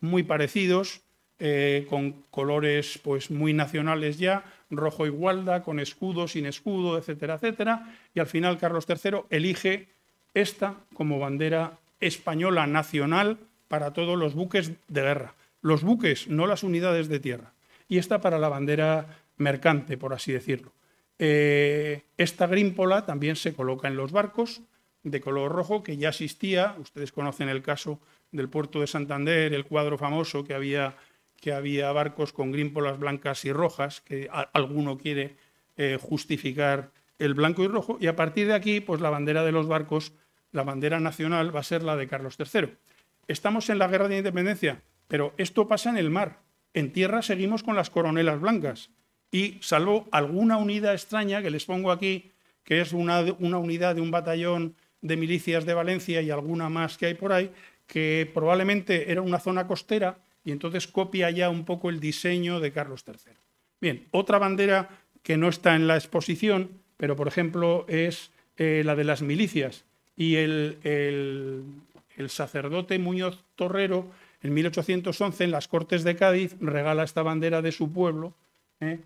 muy parecidos, eh, con colores pues, muy nacionales ya, rojo igualda, con escudo, sin escudo, etcétera, etcétera. Y al final Carlos III elige esta como bandera española nacional para todos los buques de guerra. Los buques, no las unidades de tierra. Y esta para la bandera mercante, por así decirlo. Eh, esta grímpola también se coloca en los barcos de color rojo que ya existía. Ustedes conocen el caso del puerto de Santander, el cuadro famoso que había que había barcos con grímpolas blancas y rojas, que alguno quiere eh, justificar el blanco y rojo, y a partir de aquí, pues la bandera de los barcos, la bandera nacional, va a ser la de Carlos III. Estamos en la guerra de independencia, pero esto pasa en el mar. En tierra seguimos con las coronelas blancas. Y salvo alguna unidad extraña que les pongo aquí, que es una, una unidad de un batallón de milicias de Valencia y alguna más que hay por ahí, que probablemente era una zona costera, y entonces copia ya un poco el diseño de Carlos III. Bien, otra bandera que no está en la exposición, pero por ejemplo es eh, la de las milicias y el, sacerdote Muñoz Torrero en 1811 en las Cortes de Cádiz regala esta bandera de su pueblo, eh,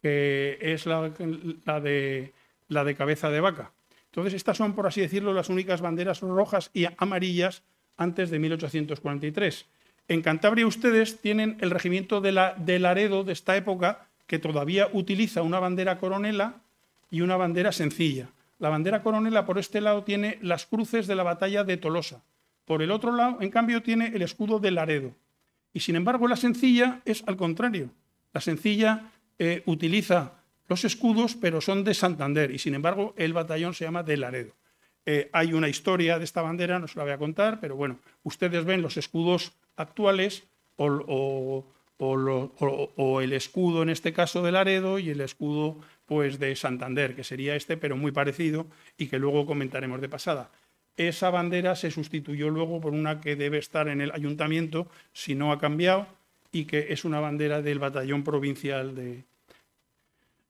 que es la, de, la de cabeza de vaca. Entonces, estas son, por así decirlo, las únicas banderas rojas y amarillas antes de 1843. En Cantabria ustedes tienen el regimiento de, Laredo de esta época que todavía utiliza una bandera coronela y una bandera sencilla. La bandera coronela por este lado tiene las cruces de la batalla de Tolosa. Por el otro lado, en cambio, tiene el escudo de Laredo. Y sin embargo, la sencilla es al contrario. La sencilla eh, utiliza los escudos, pero son de Santander. Y sin embargo, el batallón se llama de Laredo. Eh, hay una historia de esta bandera, no se la voy a contar, pero bueno, ustedes ven los escudos actuales o, el escudo en este caso de Laredo y el escudo pues de Santander, que sería este pero muy parecido y que luego comentaremos de pasada. Esa bandera se sustituyó luego por una que debe estar en el ayuntamiento si no ha cambiado y que es una bandera del batallón provincial de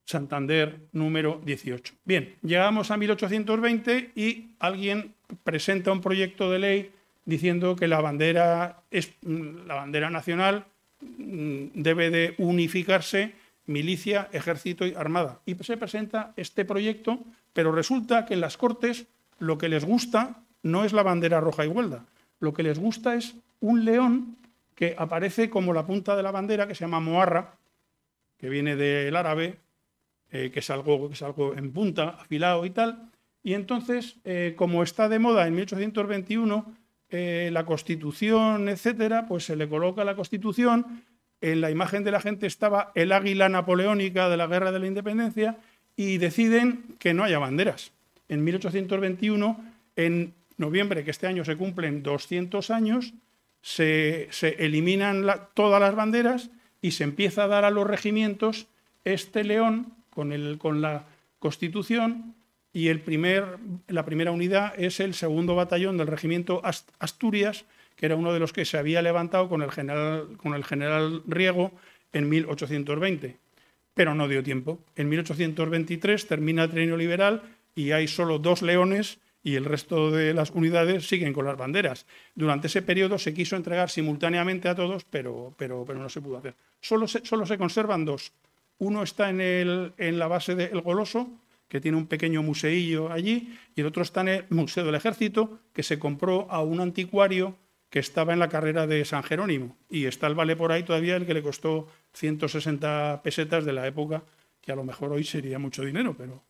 Santander número 18. Bien, llegamos a 1820 y alguien presenta un proyecto de ley diciendo que la bandera, es, mm, la bandera nacional mm, debe de unificarse milicia, ejército y armada. Y se presenta este proyecto, pero resulta que en las Cortes lo que les gusta no es la bandera roja y huelda, lo que les gusta es un león que aparece como la punta de la bandera, que se llama moarra, que viene del árabe, eh, que, es algo, que es algo en punta, afilado y tal. Y entonces, eh, como está de moda en 1821, eh, la Constitución, etcétera, pues se le coloca la Constitución. En la imagen de la gente estaba el águila napoleónica de la Guerra de la Independencia y deciden que no haya banderas. En 1821, en noviembre, que este año se cumplen 200 años, se, eliminan todas las banderas y se empieza a dar a los regimientos este león con, el, con la Constitución y la primera unidad es el segundo batallón del regimiento Asturias, que era uno de los que se había levantado con el general, Riego en 1820. Pero no dio tiempo. En 1823 termina el trienio liberal y hay solo dos leones y el resto de las unidades siguen con las banderas. Durante ese periodo se quiso entregar simultáneamente a todos, pero, pero, pero no se pudo hacer. Solo se, solo se conservan dos. Uno está en, el, en la base del Goloso, que tiene un pequeño museillo allí, y el otro está en el Museo del Ejército, que se compró a un anticuario que estaba en la carrera de San Jerónimo. Y está el vale por ahí todavía, el que le costó 160 pesetas de la época, que a lo mejor hoy sería mucho dinero, pero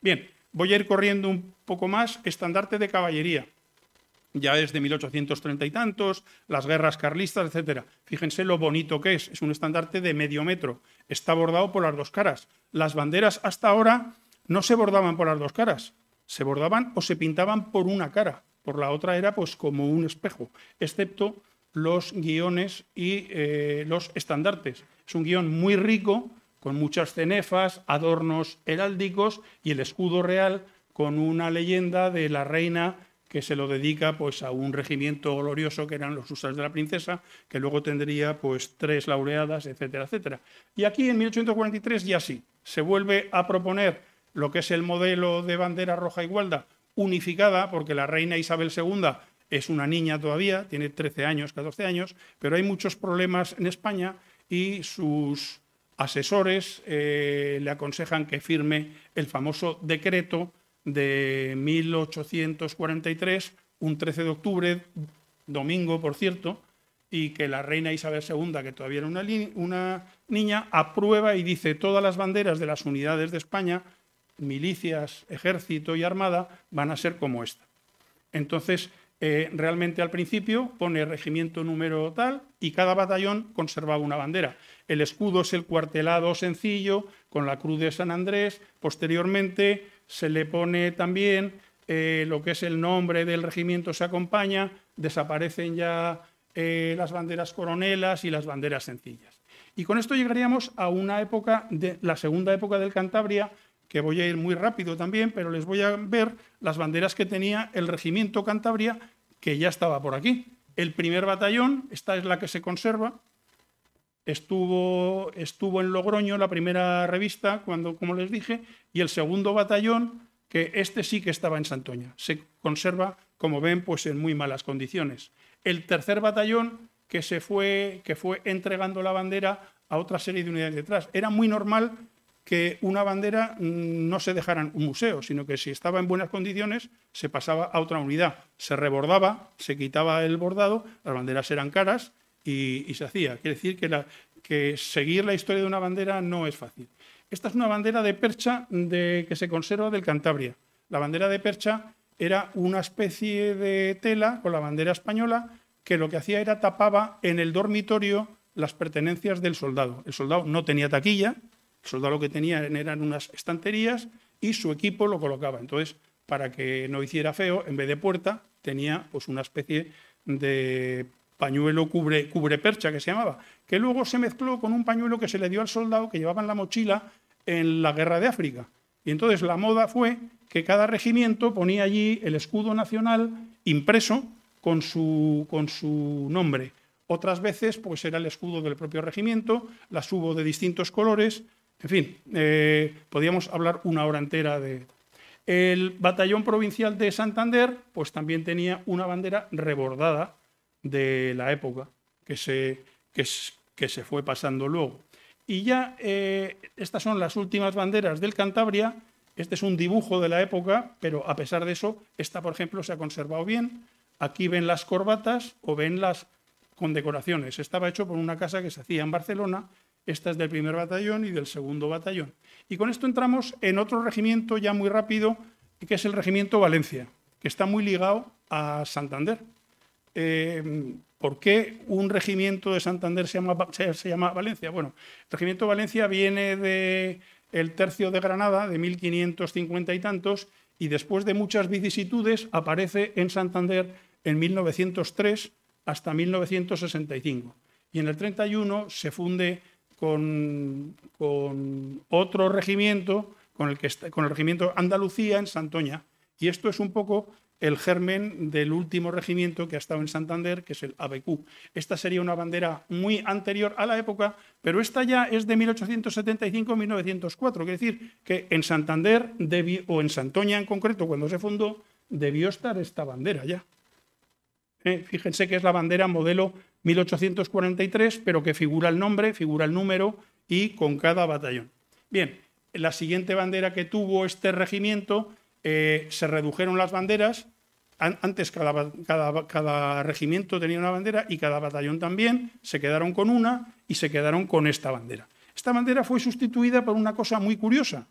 Bien, voy a ir corriendo un poco más. Estandarte de caballería, ya es de 1830 y tantos, las guerras carlistas, etc. Fíjense lo bonito que es, es un estandarte de medio metro, está bordado por las dos caras. Las banderas hasta ahora no se bordaban por las dos caras, se bordaban o se pintaban por una cara, por la otra era pues como un espejo, excepto los guiones y eh, los estandartes. Es un guión muy rico, con muchas cenefas, adornos heráldicos y el escudo real con una leyenda de la reina que se lo dedica pues a un regimiento glorioso que eran los usas de la princesa, que luego tendría pues tres laureadas, etcétera, etcétera. Y aquí en 1843 ya sí, se vuelve a proponer lo que es el modelo de bandera roja igualda unificada, porque la reina Isabel II es una niña todavía, tiene 13 años, 14 años, pero hay muchos problemas en España y sus asesores eh, le aconsejan que firme el famoso decreto de 1843, un 13 de octubre, domingo, por cierto, y que la reina Isabel II, que todavía era una, una niña, aprueba y dice todas las banderas de las unidades de España milicias, ejército y armada van a ser como esta. Entonces, eh, realmente al principio pone regimiento número tal y cada batallón conservaba una bandera. El escudo es el cuartelado sencillo con la cruz de San Andrés. Posteriormente se le pone también eh, lo que es el nombre del regimiento se acompaña, desaparecen ya eh, las banderas coronelas y las banderas sencillas. Y con esto llegaríamos a una época, de, la segunda época del Cantabria, que voy a ir muy rápido también, pero les voy a ver las banderas que tenía el regimiento Cantabria, que ya estaba por aquí. El primer batallón, esta es la que se conserva, estuvo, estuvo en Logroño la primera revista, cuando, como les dije, y el segundo batallón, que este sí que estaba en Santoña. Se conserva, como ven, pues en muy malas condiciones. El tercer batallón que se fue, que fue entregando la bandera a otra serie de unidades detrás. Era muy normal que una bandera mm, no se dejara en un museo, sino que si estaba en buenas condiciones se pasaba a otra unidad, se rebordaba, se quitaba el bordado, las banderas eran caras y, se hacía. Quiere decir que, la, que seguir la historia de una bandera no es fácil. Esta es una bandera de percha de, que se conserva del Cantabria. La bandera de percha era una especie de tela con la bandera española que lo que hacía era tapaba en el dormitorio las pertenencias del soldado. El soldado no tenía taquilla, el soldado lo que tenía eran unas estanterías y su equipo lo colocaba. Entonces, para que no hiciera feo, en vez de puerta, tenía pues una especie de pañuelo cubre, que se llamaba, que luego se mezcló con un pañuelo que se le dio al soldado que llevaba en la mochila en la guerra de África. Y entonces la moda fue que cada regimiento ponía allí el escudo nacional impreso con su, con su nombre. Otras veces, pues era el escudo del propio regimiento, las hubo de distintos colores, en fin, podríamos eh, podíamos hablar una hora entera de... El batallón provincial de Santander, pues también tenía una bandera rebordada de la época, que se, que, se fue pasando luego. Y ya eh, estas son las últimas banderas del Cantabria. Este es un dibujo de la época, pero a pesar de eso, esta, por ejemplo, se ha conservado bien. Aquí ven las corbatas o ven las condecoraciones. Estaba hecho por una casa que se hacía en Barcelona esta es del primer batallón y del segundo batallón. Y con esto entramos en otro regimiento ya muy rápido, que es el regimiento Valencia, que está muy ligado a Santander. Eh, ¿Por qué un regimiento de Santander se llama, Valencia? Bueno, el regimiento Valencia viene del tercio de Granada, de 1550 y tantos, y después de muchas vicisitudes aparece en Santander en 1903 hasta 1965. Y en el 31 se funde con, otro regimiento, con el, regimiento Andalucía en Santoña. Y esto es un poco el germen del último regimiento que ha estado en Santander, que es el ABQ. Esta sería una bandera muy anterior a la época, pero esta ya es de 1875-1904. Quiere decir que en Santander, o en Santoña en concreto, cuando se fundó, debió estar esta bandera ya. Eh, fíjense que es la bandera modelo 1843, pero que figura el nombre, figura el número y con cada batallón. Bien, la siguiente bandera que tuvo este regimiento, eh, se redujeron las banderas. Antes cada, cada regimiento tenía una bandera y cada batallón también. Se quedaron con una y se quedaron con esta bandera. Esta bandera fue sustituida por una cosa muy curiosa.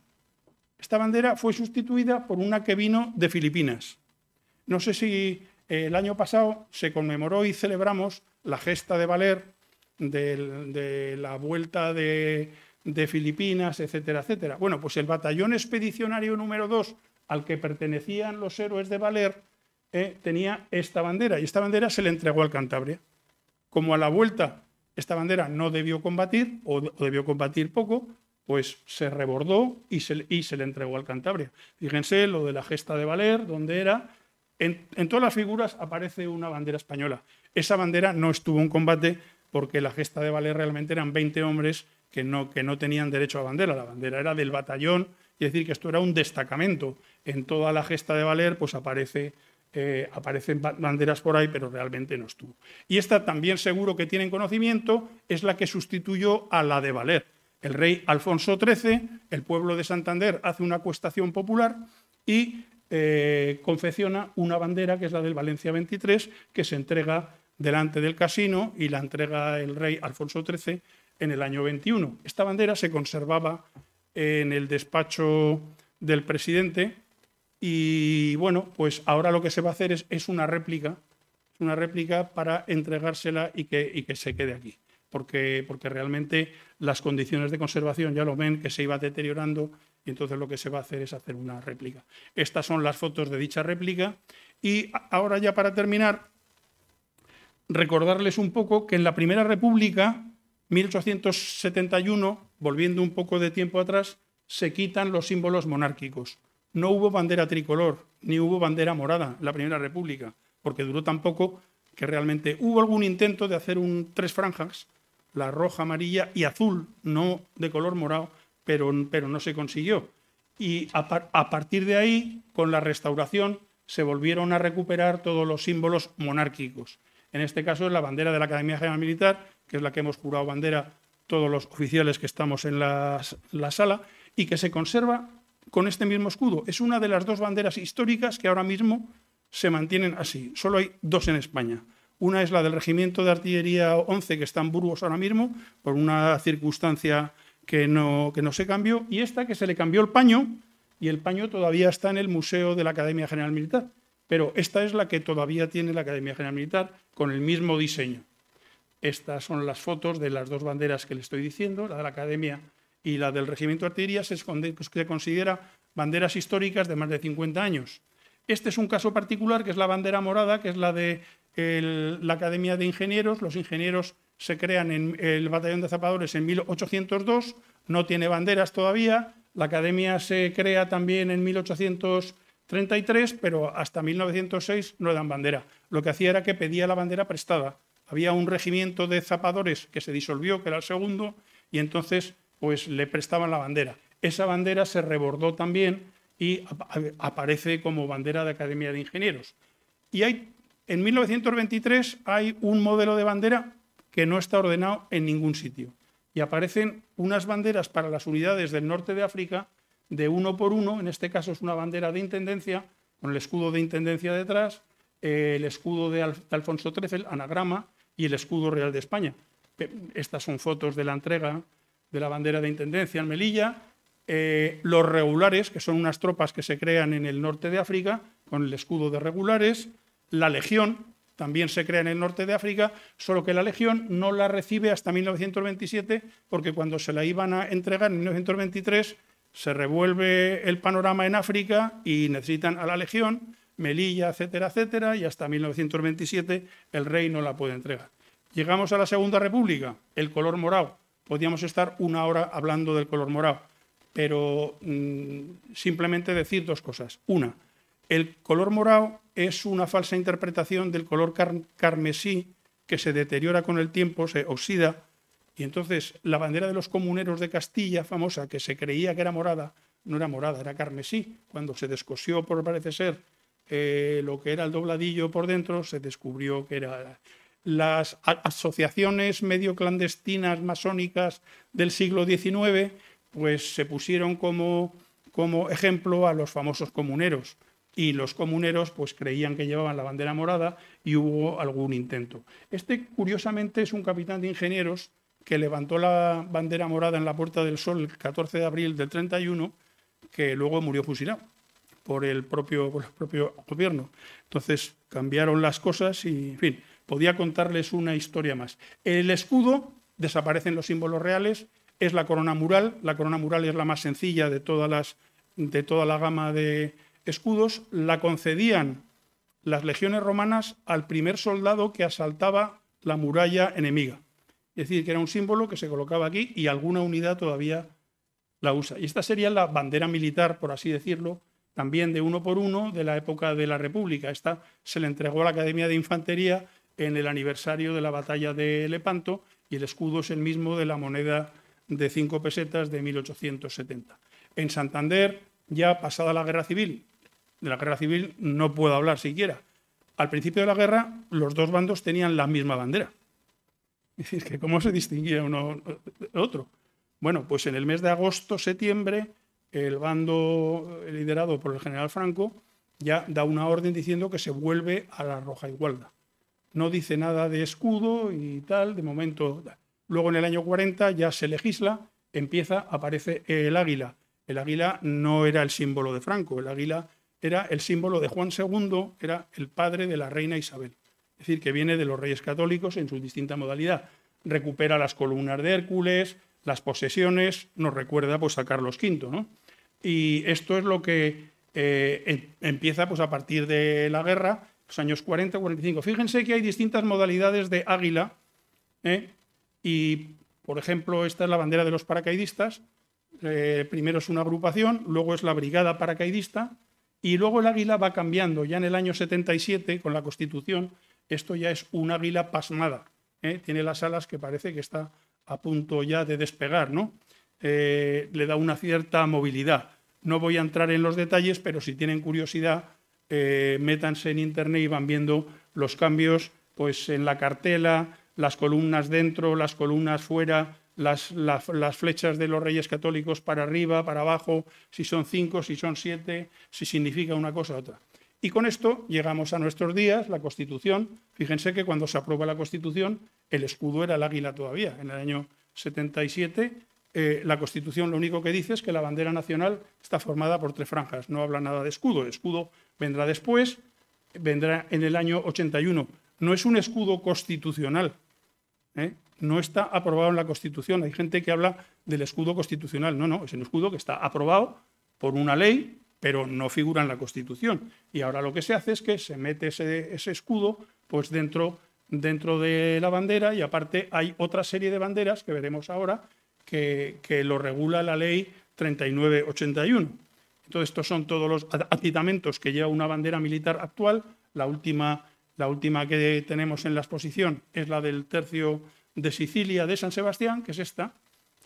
Esta bandera fue sustituida por una que vino de Filipinas. No sé si eh, el año pasado se conmemoró y celebramos la gesta de Valer, de, la vuelta de, Filipinas, etcétera, etcétera. Bueno, pues el batallón expedicionario número 2 al que pertenecían los héroes de Valer eh, tenía esta bandera y esta bandera se le entregó al Cantabria. Como a la vuelta esta bandera no debió combatir o, debió combatir poco, pues se rebordó y se, le entregó al Cantabria. Fíjense lo de la gesta de Valer, donde era en, todas las figuras aparece una bandera española. Esa bandera no estuvo en combate porque la gesta de Valer realmente eran 20 hombres que no, que no tenían derecho a bandera. La bandera era del batallón, y decir que esto era un destacamento. En toda la gesta de Valer pues aparece, eh, aparecen banderas por ahí, pero realmente no estuvo. Y esta también seguro que tienen conocimiento, es la que sustituyó a la de Valer. El rey Alfonso XIII, el pueblo de Santander hace una acuestación popular y eh, confecciona una bandera que es la del Valencia 23, que se entrega delante del casino y la entrega el rey Alfonso XIII en el año 21. Esta bandera se conservaba en el despacho del presidente y bueno, pues ahora lo que se va a hacer es, una réplica, una réplica para entregársela y que, que se quede aquí. Porque, porque realmente las condiciones de conservación, ya lo ven, que se iba deteriorando y entonces lo que se va a hacer es hacer una réplica. Estas son las fotos de dicha réplica y ahora ya para terminar, recordarles un poco que en la Primera República, 1871, volviendo un poco de tiempo atrás, se quitan los símbolos monárquicos. No hubo bandera tricolor, ni hubo bandera morada en la Primera República, porque duró tan poco que realmente hubo algún intento de hacer un tres franjas, la roja, amarilla y azul, no de color morado, pero, no se consiguió. Y a, partir de ahí, con la restauración, se volvieron a recuperar todos los símbolos monárquicos. En este caso es la bandera de la Academia General Militar, que es la que hemos jurado bandera todos los oficiales que estamos en la, la, sala, y que se conserva con este mismo escudo. Es una de las dos banderas históricas que ahora mismo se mantienen así. Solo hay dos en España. Una es la del Regimiento de Artillería 11, que está en Burgos ahora mismo, por una circunstancia que no, que no se cambió, y esta que se le cambió el paño, y el paño todavía está en el Museo de la Academia General Militar. Pero esta es la que todavía tiene la Academia General Militar con el mismo diseño. Estas son las fotos de las dos banderas que le estoy diciendo, la de la Academia y la del Regimiento de Artillería, se, considera banderas históricas de más de 50 años. Este es un caso particular, que es la bandera morada, que es la de la Academia de Ingenieros, los ingenieros se crean en el batallón de zapadores en 1802, no tiene banderas todavía, la academia se crea también en 1833, pero hasta 1906 no le dan bandera. Lo que hacía era que pedía la bandera prestada. Había un regimiento de zapadores que se disolvió, que era el segundo, y entonces pues le prestaban la bandera. Esa bandera se rebordó también y aparece como bandera de Academia de Ingenieros. Y hay, en 1923 hay un modelo de bandera que no está ordenado en ningún sitio. Y aparecen unas banderas para las unidades del norte de África de uno por uno, en este caso es una bandera de intendencia, con el escudo de intendencia detrás, eh, el escudo de, Alfonso XIII, el anagrama, y el escudo real de España. Estas son fotos de la entrega de la bandera de intendencia en Melilla. Eh, los regulares, que son unas tropas que se crean en el norte de África, con el escudo de regulares. La legión, también se crea en el norte de África, solo que la Legión no la recibe hasta 1927, porque cuando se la iban a entregar en 1923, se revuelve el panorama en África y necesitan a la Legión, Melilla, etcétera, etcétera, y hasta 1927 el rey no la puede entregar. Llegamos a la Segunda República, el color morado. Podríamos estar una hora hablando del color morado, pero mm, simplemente decir dos cosas. Una, el color morado es una falsa interpretación del color carmesí que se deteriora con el tiempo, se oxida, y entonces la bandera de los comuneros de Castilla, famosa, que se creía que era morada, no era morada, era carmesí. Cuando se descosió, por parece ser, eh, lo que era el dobladillo por dentro, se descubrió que era... Las asociaciones medio clandestinas masónicas del siglo XIX, pues se pusieron como ejemplo a los famosos comuneros y los comuneros pues creían que llevaban la bandera morada y hubo algún intento. Este curiosamente es un capitán de ingenieros que levantó la bandera morada en la Puerta del Sol el 14 de abril del 31, que luego murió fusilado por el propio, gobierno. Entonces cambiaron las cosas y, en fin, podía contarles una historia más. El escudo, desaparecen los símbolos reales, es la corona mural, la corona mural es la más sencilla de, todas de toda la gama de, escudos la concedían las legiones romanas al primer soldado que asaltaba la muralla enemiga. Es decir, que era un símbolo que se colocaba aquí y alguna unidad todavía la usa. Y esta sería la bandera militar, por así decirlo, también de uno por uno de la época de la República. Esta se le entregó a la Academia de Infantería en el aniversario de la batalla de Lepanto y el escudo es el mismo de la moneda de cinco pesetas de 1870. En Santander, ya pasada la Guerra Civil, de la guerra civil no puedo hablar siquiera. Al principio de la guerra, los dos bandos tenían la misma bandera. Es que ¿cómo se distinguía uno del otro? Bueno, pues en el mes de agosto, septiembre, el bando liderado por el general Franco ya da una orden diciendo que se vuelve a la Roja Igualda. No dice nada de escudo y tal, de momento. Luego en el año 40 ya se legisla, empieza, aparece el águila. El águila no era el símbolo de Franco, el águila era el símbolo de Juan II, era el padre de la reina Isabel. Es decir, que viene de los reyes católicos en su distinta modalidad. Recupera las columnas de Hércules, las posesiones, nos recuerda pues, a Carlos V. Y esto es lo que eh, empieza pues, a partir de la guerra, los años 40-45. Fíjense que hay distintas modalidades de águila. ¿eh? Y, por ejemplo, esta es la bandera de los paracaidistas. Eh, primero es una agrupación, luego es la brigada paracaidista, y luego el águila va cambiando. Ya en el año 77, con la Constitución, esto ya es un águila pasmada. ¿eh? Tiene las alas que parece que está a punto ya de despegar, ¿no? Eh, le da una cierta movilidad. No voy a entrar en los detalles, pero si tienen curiosidad, eh, métanse en internet y van viendo los cambios pues, en la cartela, las columnas dentro, las columnas fuera, las, flechas de los reyes católicos para arriba, para abajo, si son cinco, si son siete, si significa una cosa u otra. Y con esto llegamos a nuestros días, la Constitución. Fíjense que cuando se aprueba la Constitución, el escudo era el águila todavía. En el año 77, eh, la Constitución lo único que dice es que la bandera nacional está formada por tres franjas. No habla nada de escudo. El escudo vendrá después, vendrá en el año 81. No es un escudo constitucional. ¿eh? no está aprobado en la Constitución. Hay gente que habla del escudo constitucional. No, no, es un escudo que está aprobado por una ley, pero no figura en la Constitución. Y ahora lo que se hace es que se mete ese, ese escudo pues dentro, dentro de la bandera y aparte hay otra serie de banderas que veremos ahora que, lo regula la ley 3981. Entonces, estos son todos los aditamentos que lleva una bandera militar actual. La última, la última que tenemos en la exposición es la del tercio de Sicilia de San Sebastián, que es esta,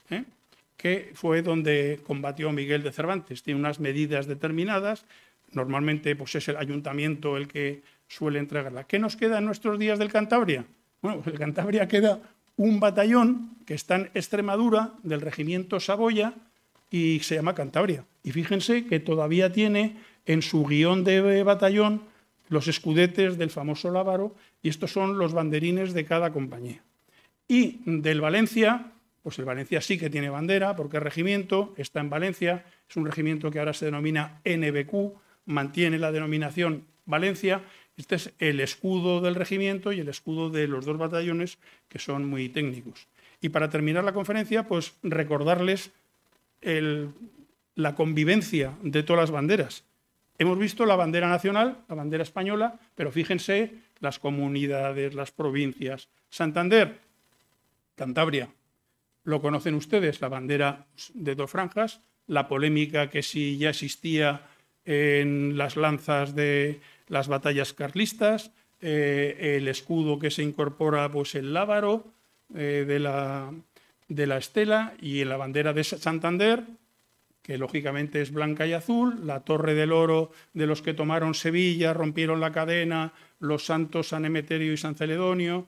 ¿eh? que fue donde combatió Miguel de Cervantes. Tiene unas medidas determinadas, normalmente pues, es el ayuntamiento el que suele entregarla. ¿Qué nos queda en nuestros días del Cantabria? Bueno, pues el Cantabria queda un batallón que está en Extremadura del regimiento Saboya y se llama Cantabria. Y fíjense que todavía tiene en su guión de batallón los escudetes del famoso lábaro y estos son los banderines de cada compañía. Y del Valencia, pues el Valencia sí que tiene bandera, porque el regimiento está en Valencia, es un regimiento que ahora se denomina NBQ, mantiene la denominación Valencia. Este es el escudo del regimiento y el escudo de los dos batallones, que son muy técnicos. Y para terminar la conferencia, pues recordarles la convivencia de todas las banderas. Hemos visto la bandera nacional, la bandera española, pero fíjense las comunidades, las provincias. Santander, Cantabria. Lo conocen ustedes, la bandera de dos franjas, la polémica que sí ya existía en las lanzas de las batallas carlistas, eh, el escudo que se incorpora, pues el lábaro eh, de, la, de la estela y la bandera de Santander, que lógicamente es blanca y azul, la Torre del Oro de los que tomaron Sevilla, rompieron la cadena, los santos San Emeterio y San Celedonio,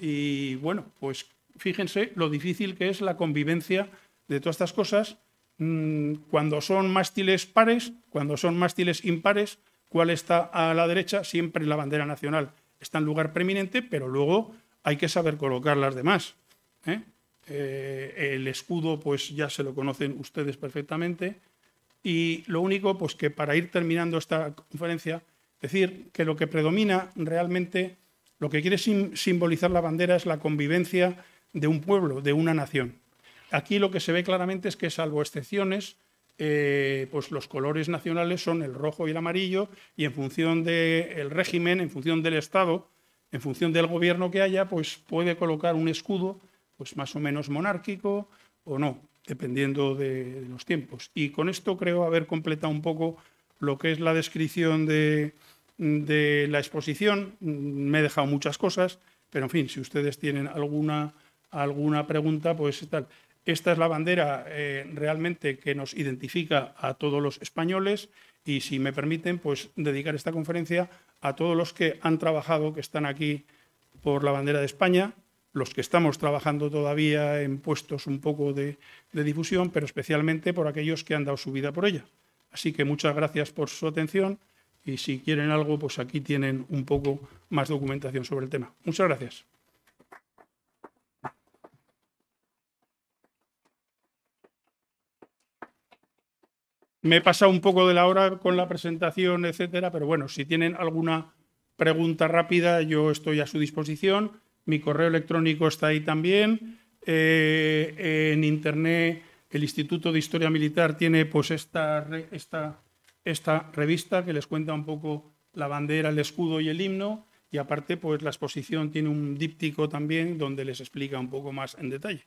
y bueno, pues fíjense lo difícil que es la convivencia de todas estas cosas mm, cuando son mástiles pares, cuando son mástiles impares, cuál está a la derecha, siempre la bandera nacional está en lugar preeminente, pero luego hay que saber colocar las demás. ¿eh? Eh, el escudo, pues ya se lo conocen ustedes perfectamente. Y lo único, pues que para ir terminando esta conferencia, decir que lo que predomina realmente, lo que quiere simbolizar la bandera es la convivencia de un pueblo, de una nación. Aquí lo que se ve claramente es que, salvo excepciones, eh, pues los colores nacionales son el rojo y el amarillo, y en función del régimen, en función del Estado, en función del gobierno que haya, pues puede colocar un escudo pues más o menos monárquico o no, dependiendo de, los tiempos. Y con esto creo haber completado un poco lo que es la descripción de la exposición. Mm, me he dejado muchas cosas, pero en fin, si ustedes tienen alguna alguna pregunta, pues tal. Esta es la bandera eh, realmente que nos identifica a todos los españoles y, si me permiten, pues dedicar esta conferencia a todos los que han trabajado, que están aquí por la bandera de España, los que estamos trabajando todavía en puestos un poco de, de difusión, pero especialmente por aquellos que han dado su vida por ella. Así que muchas gracias por su atención y si quieren algo, pues aquí tienen un poco más documentación sobre el tema. Muchas gracias. Me he pasado un poco de la hora con la presentación, etcétera, pero bueno, si tienen alguna pregunta rápida, yo estoy a su disposición. Mi correo electrónico está ahí también. Eh, en internet, el Instituto de Historia Militar tiene pues esta, esta, esta revista que les cuenta un poco la bandera, el escudo y el himno. Y aparte, pues la exposición tiene un díptico también donde les explica un poco más en detalle.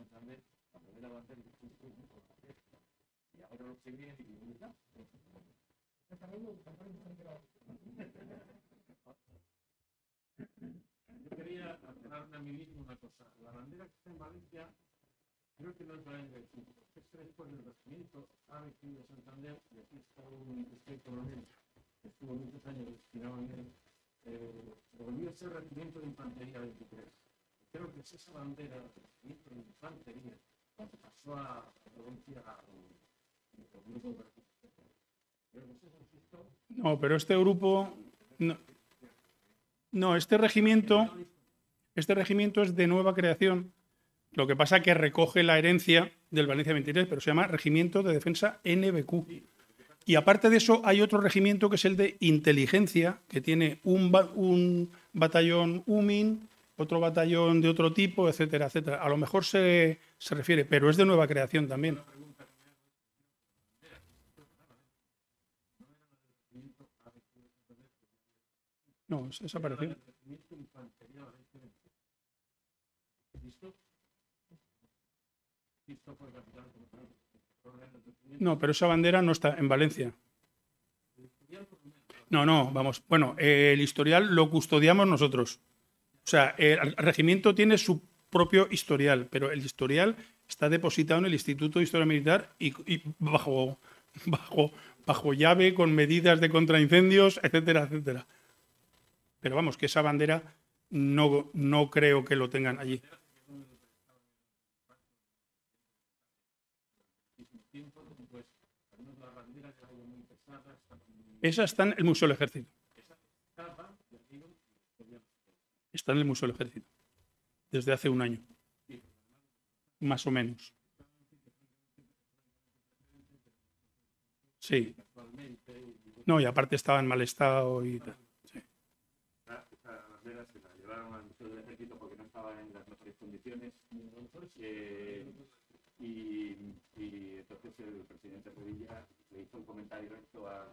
concentrarme a poder avanzar y construir un Y ahora lo que viene es pues, que También me gusta, también Yo quería aclararme a mí mismo una cosa. La bandera que está en Valencia creo que no es Valencia del Sur. Es el regimiento ha vestido Santander y aquí está un distrito coronel que estuvo muchos años destinado en, él. Eh, volvió a ser regimiento de infantería 23 esa bandera pasó a No, pero este grupo. No, este regimiento. Este regimiento es de nueva creación. Lo que pasa que recoge la herencia del Valencia 23, pero se llama Regimiento de Defensa NBQ. Y aparte de eso, hay otro regimiento que es el de inteligencia, que tiene un, un batallón UMIN, otro batallón de otro tipo, etcétera, etcétera. A lo mejor se, refiere, pero es de nueva creación también. No, se desapareció. No, pero esa bandera no está en Valencia. No, no, vamos. Bueno, el historial lo custodiamos nosotros. O sea, el regimiento tiene su propio historial, pero el historial está depositado en el Instituto de Historia Militar y, bajo, bajo, bajo llave, con medidas de contraincendios, etcétera, etcétera. Pero vamos, que esa bandera no, no creo que lo tengan allí. Esa está en el Museo del Ejército. Está en el Museo del Ejército, desde hace un año. Más o menos. Sí, No, y aparte estaba en mal estado y tal. Sí. Esta bandera se la llevaron al Museo del Ejército porque no estaba en las mejores condiciones. Y entonces el presidente Pedilla le hizo un comentario directo a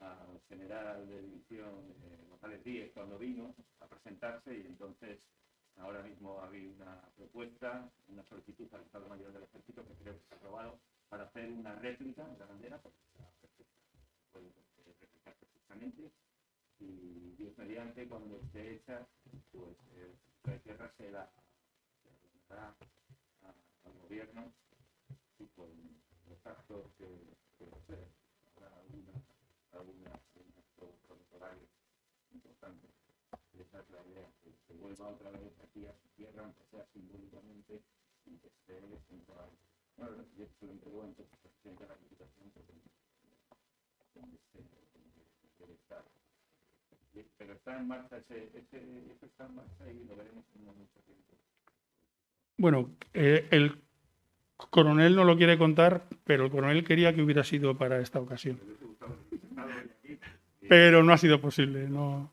al general de división eh, González Díez cuando vino a presentarse y entonces ahora mismo había una propuesta, una solicitud al Estado Mayor del Ejército que creo que se ha aprobado para hacer una réplica de la bandera porque está perfecta, puede replicar perfectamente y Dios mediante cuando esté hecha pues eh, la tierra se la al gobierno y con los actos que vuelva otra vez aquí a su tierra, aunque sea simbólicamente, y que esté junto a Bueno, yo se lo entrego a la invitación donde se debe estar. Pero está en marcha, ese, ese, eso está en marcha y lo veremos en mucho tiempo. Bueno, eh, el coronel no lo quiere contar, pero el coronel quería que hubiera sido para esta ocasión. Pero no ha sido posible, no.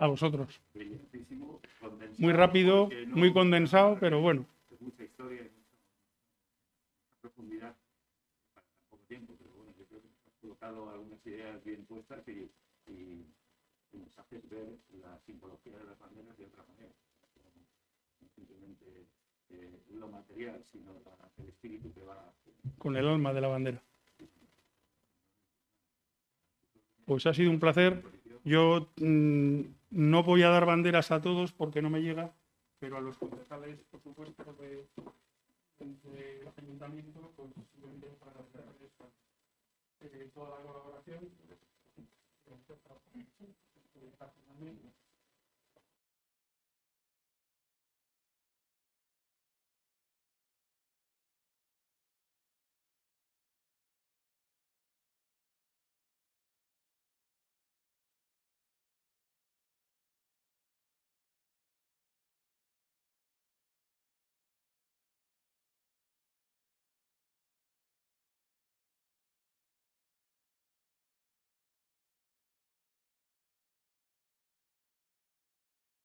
a vosotros. Muy rápido, muy condensado, pero bueno. Mucha historia mucha profundidad para poco tiempo, pero bueno, yo creo que has colocado algunas ideas bien puestas y, y, nos haces ver la simbología de las banderas de otra manera. No simplemente lo material, sino el espíritu que va. Con el alma de la bandera. Pues ha sido un placer. Yo mm, no voy a dar banderas a todos porque no me llega, pero a los concejales, por supuesto, de, ayuntamiento, pues para agradecerles eh, toda la colaboración. Eh,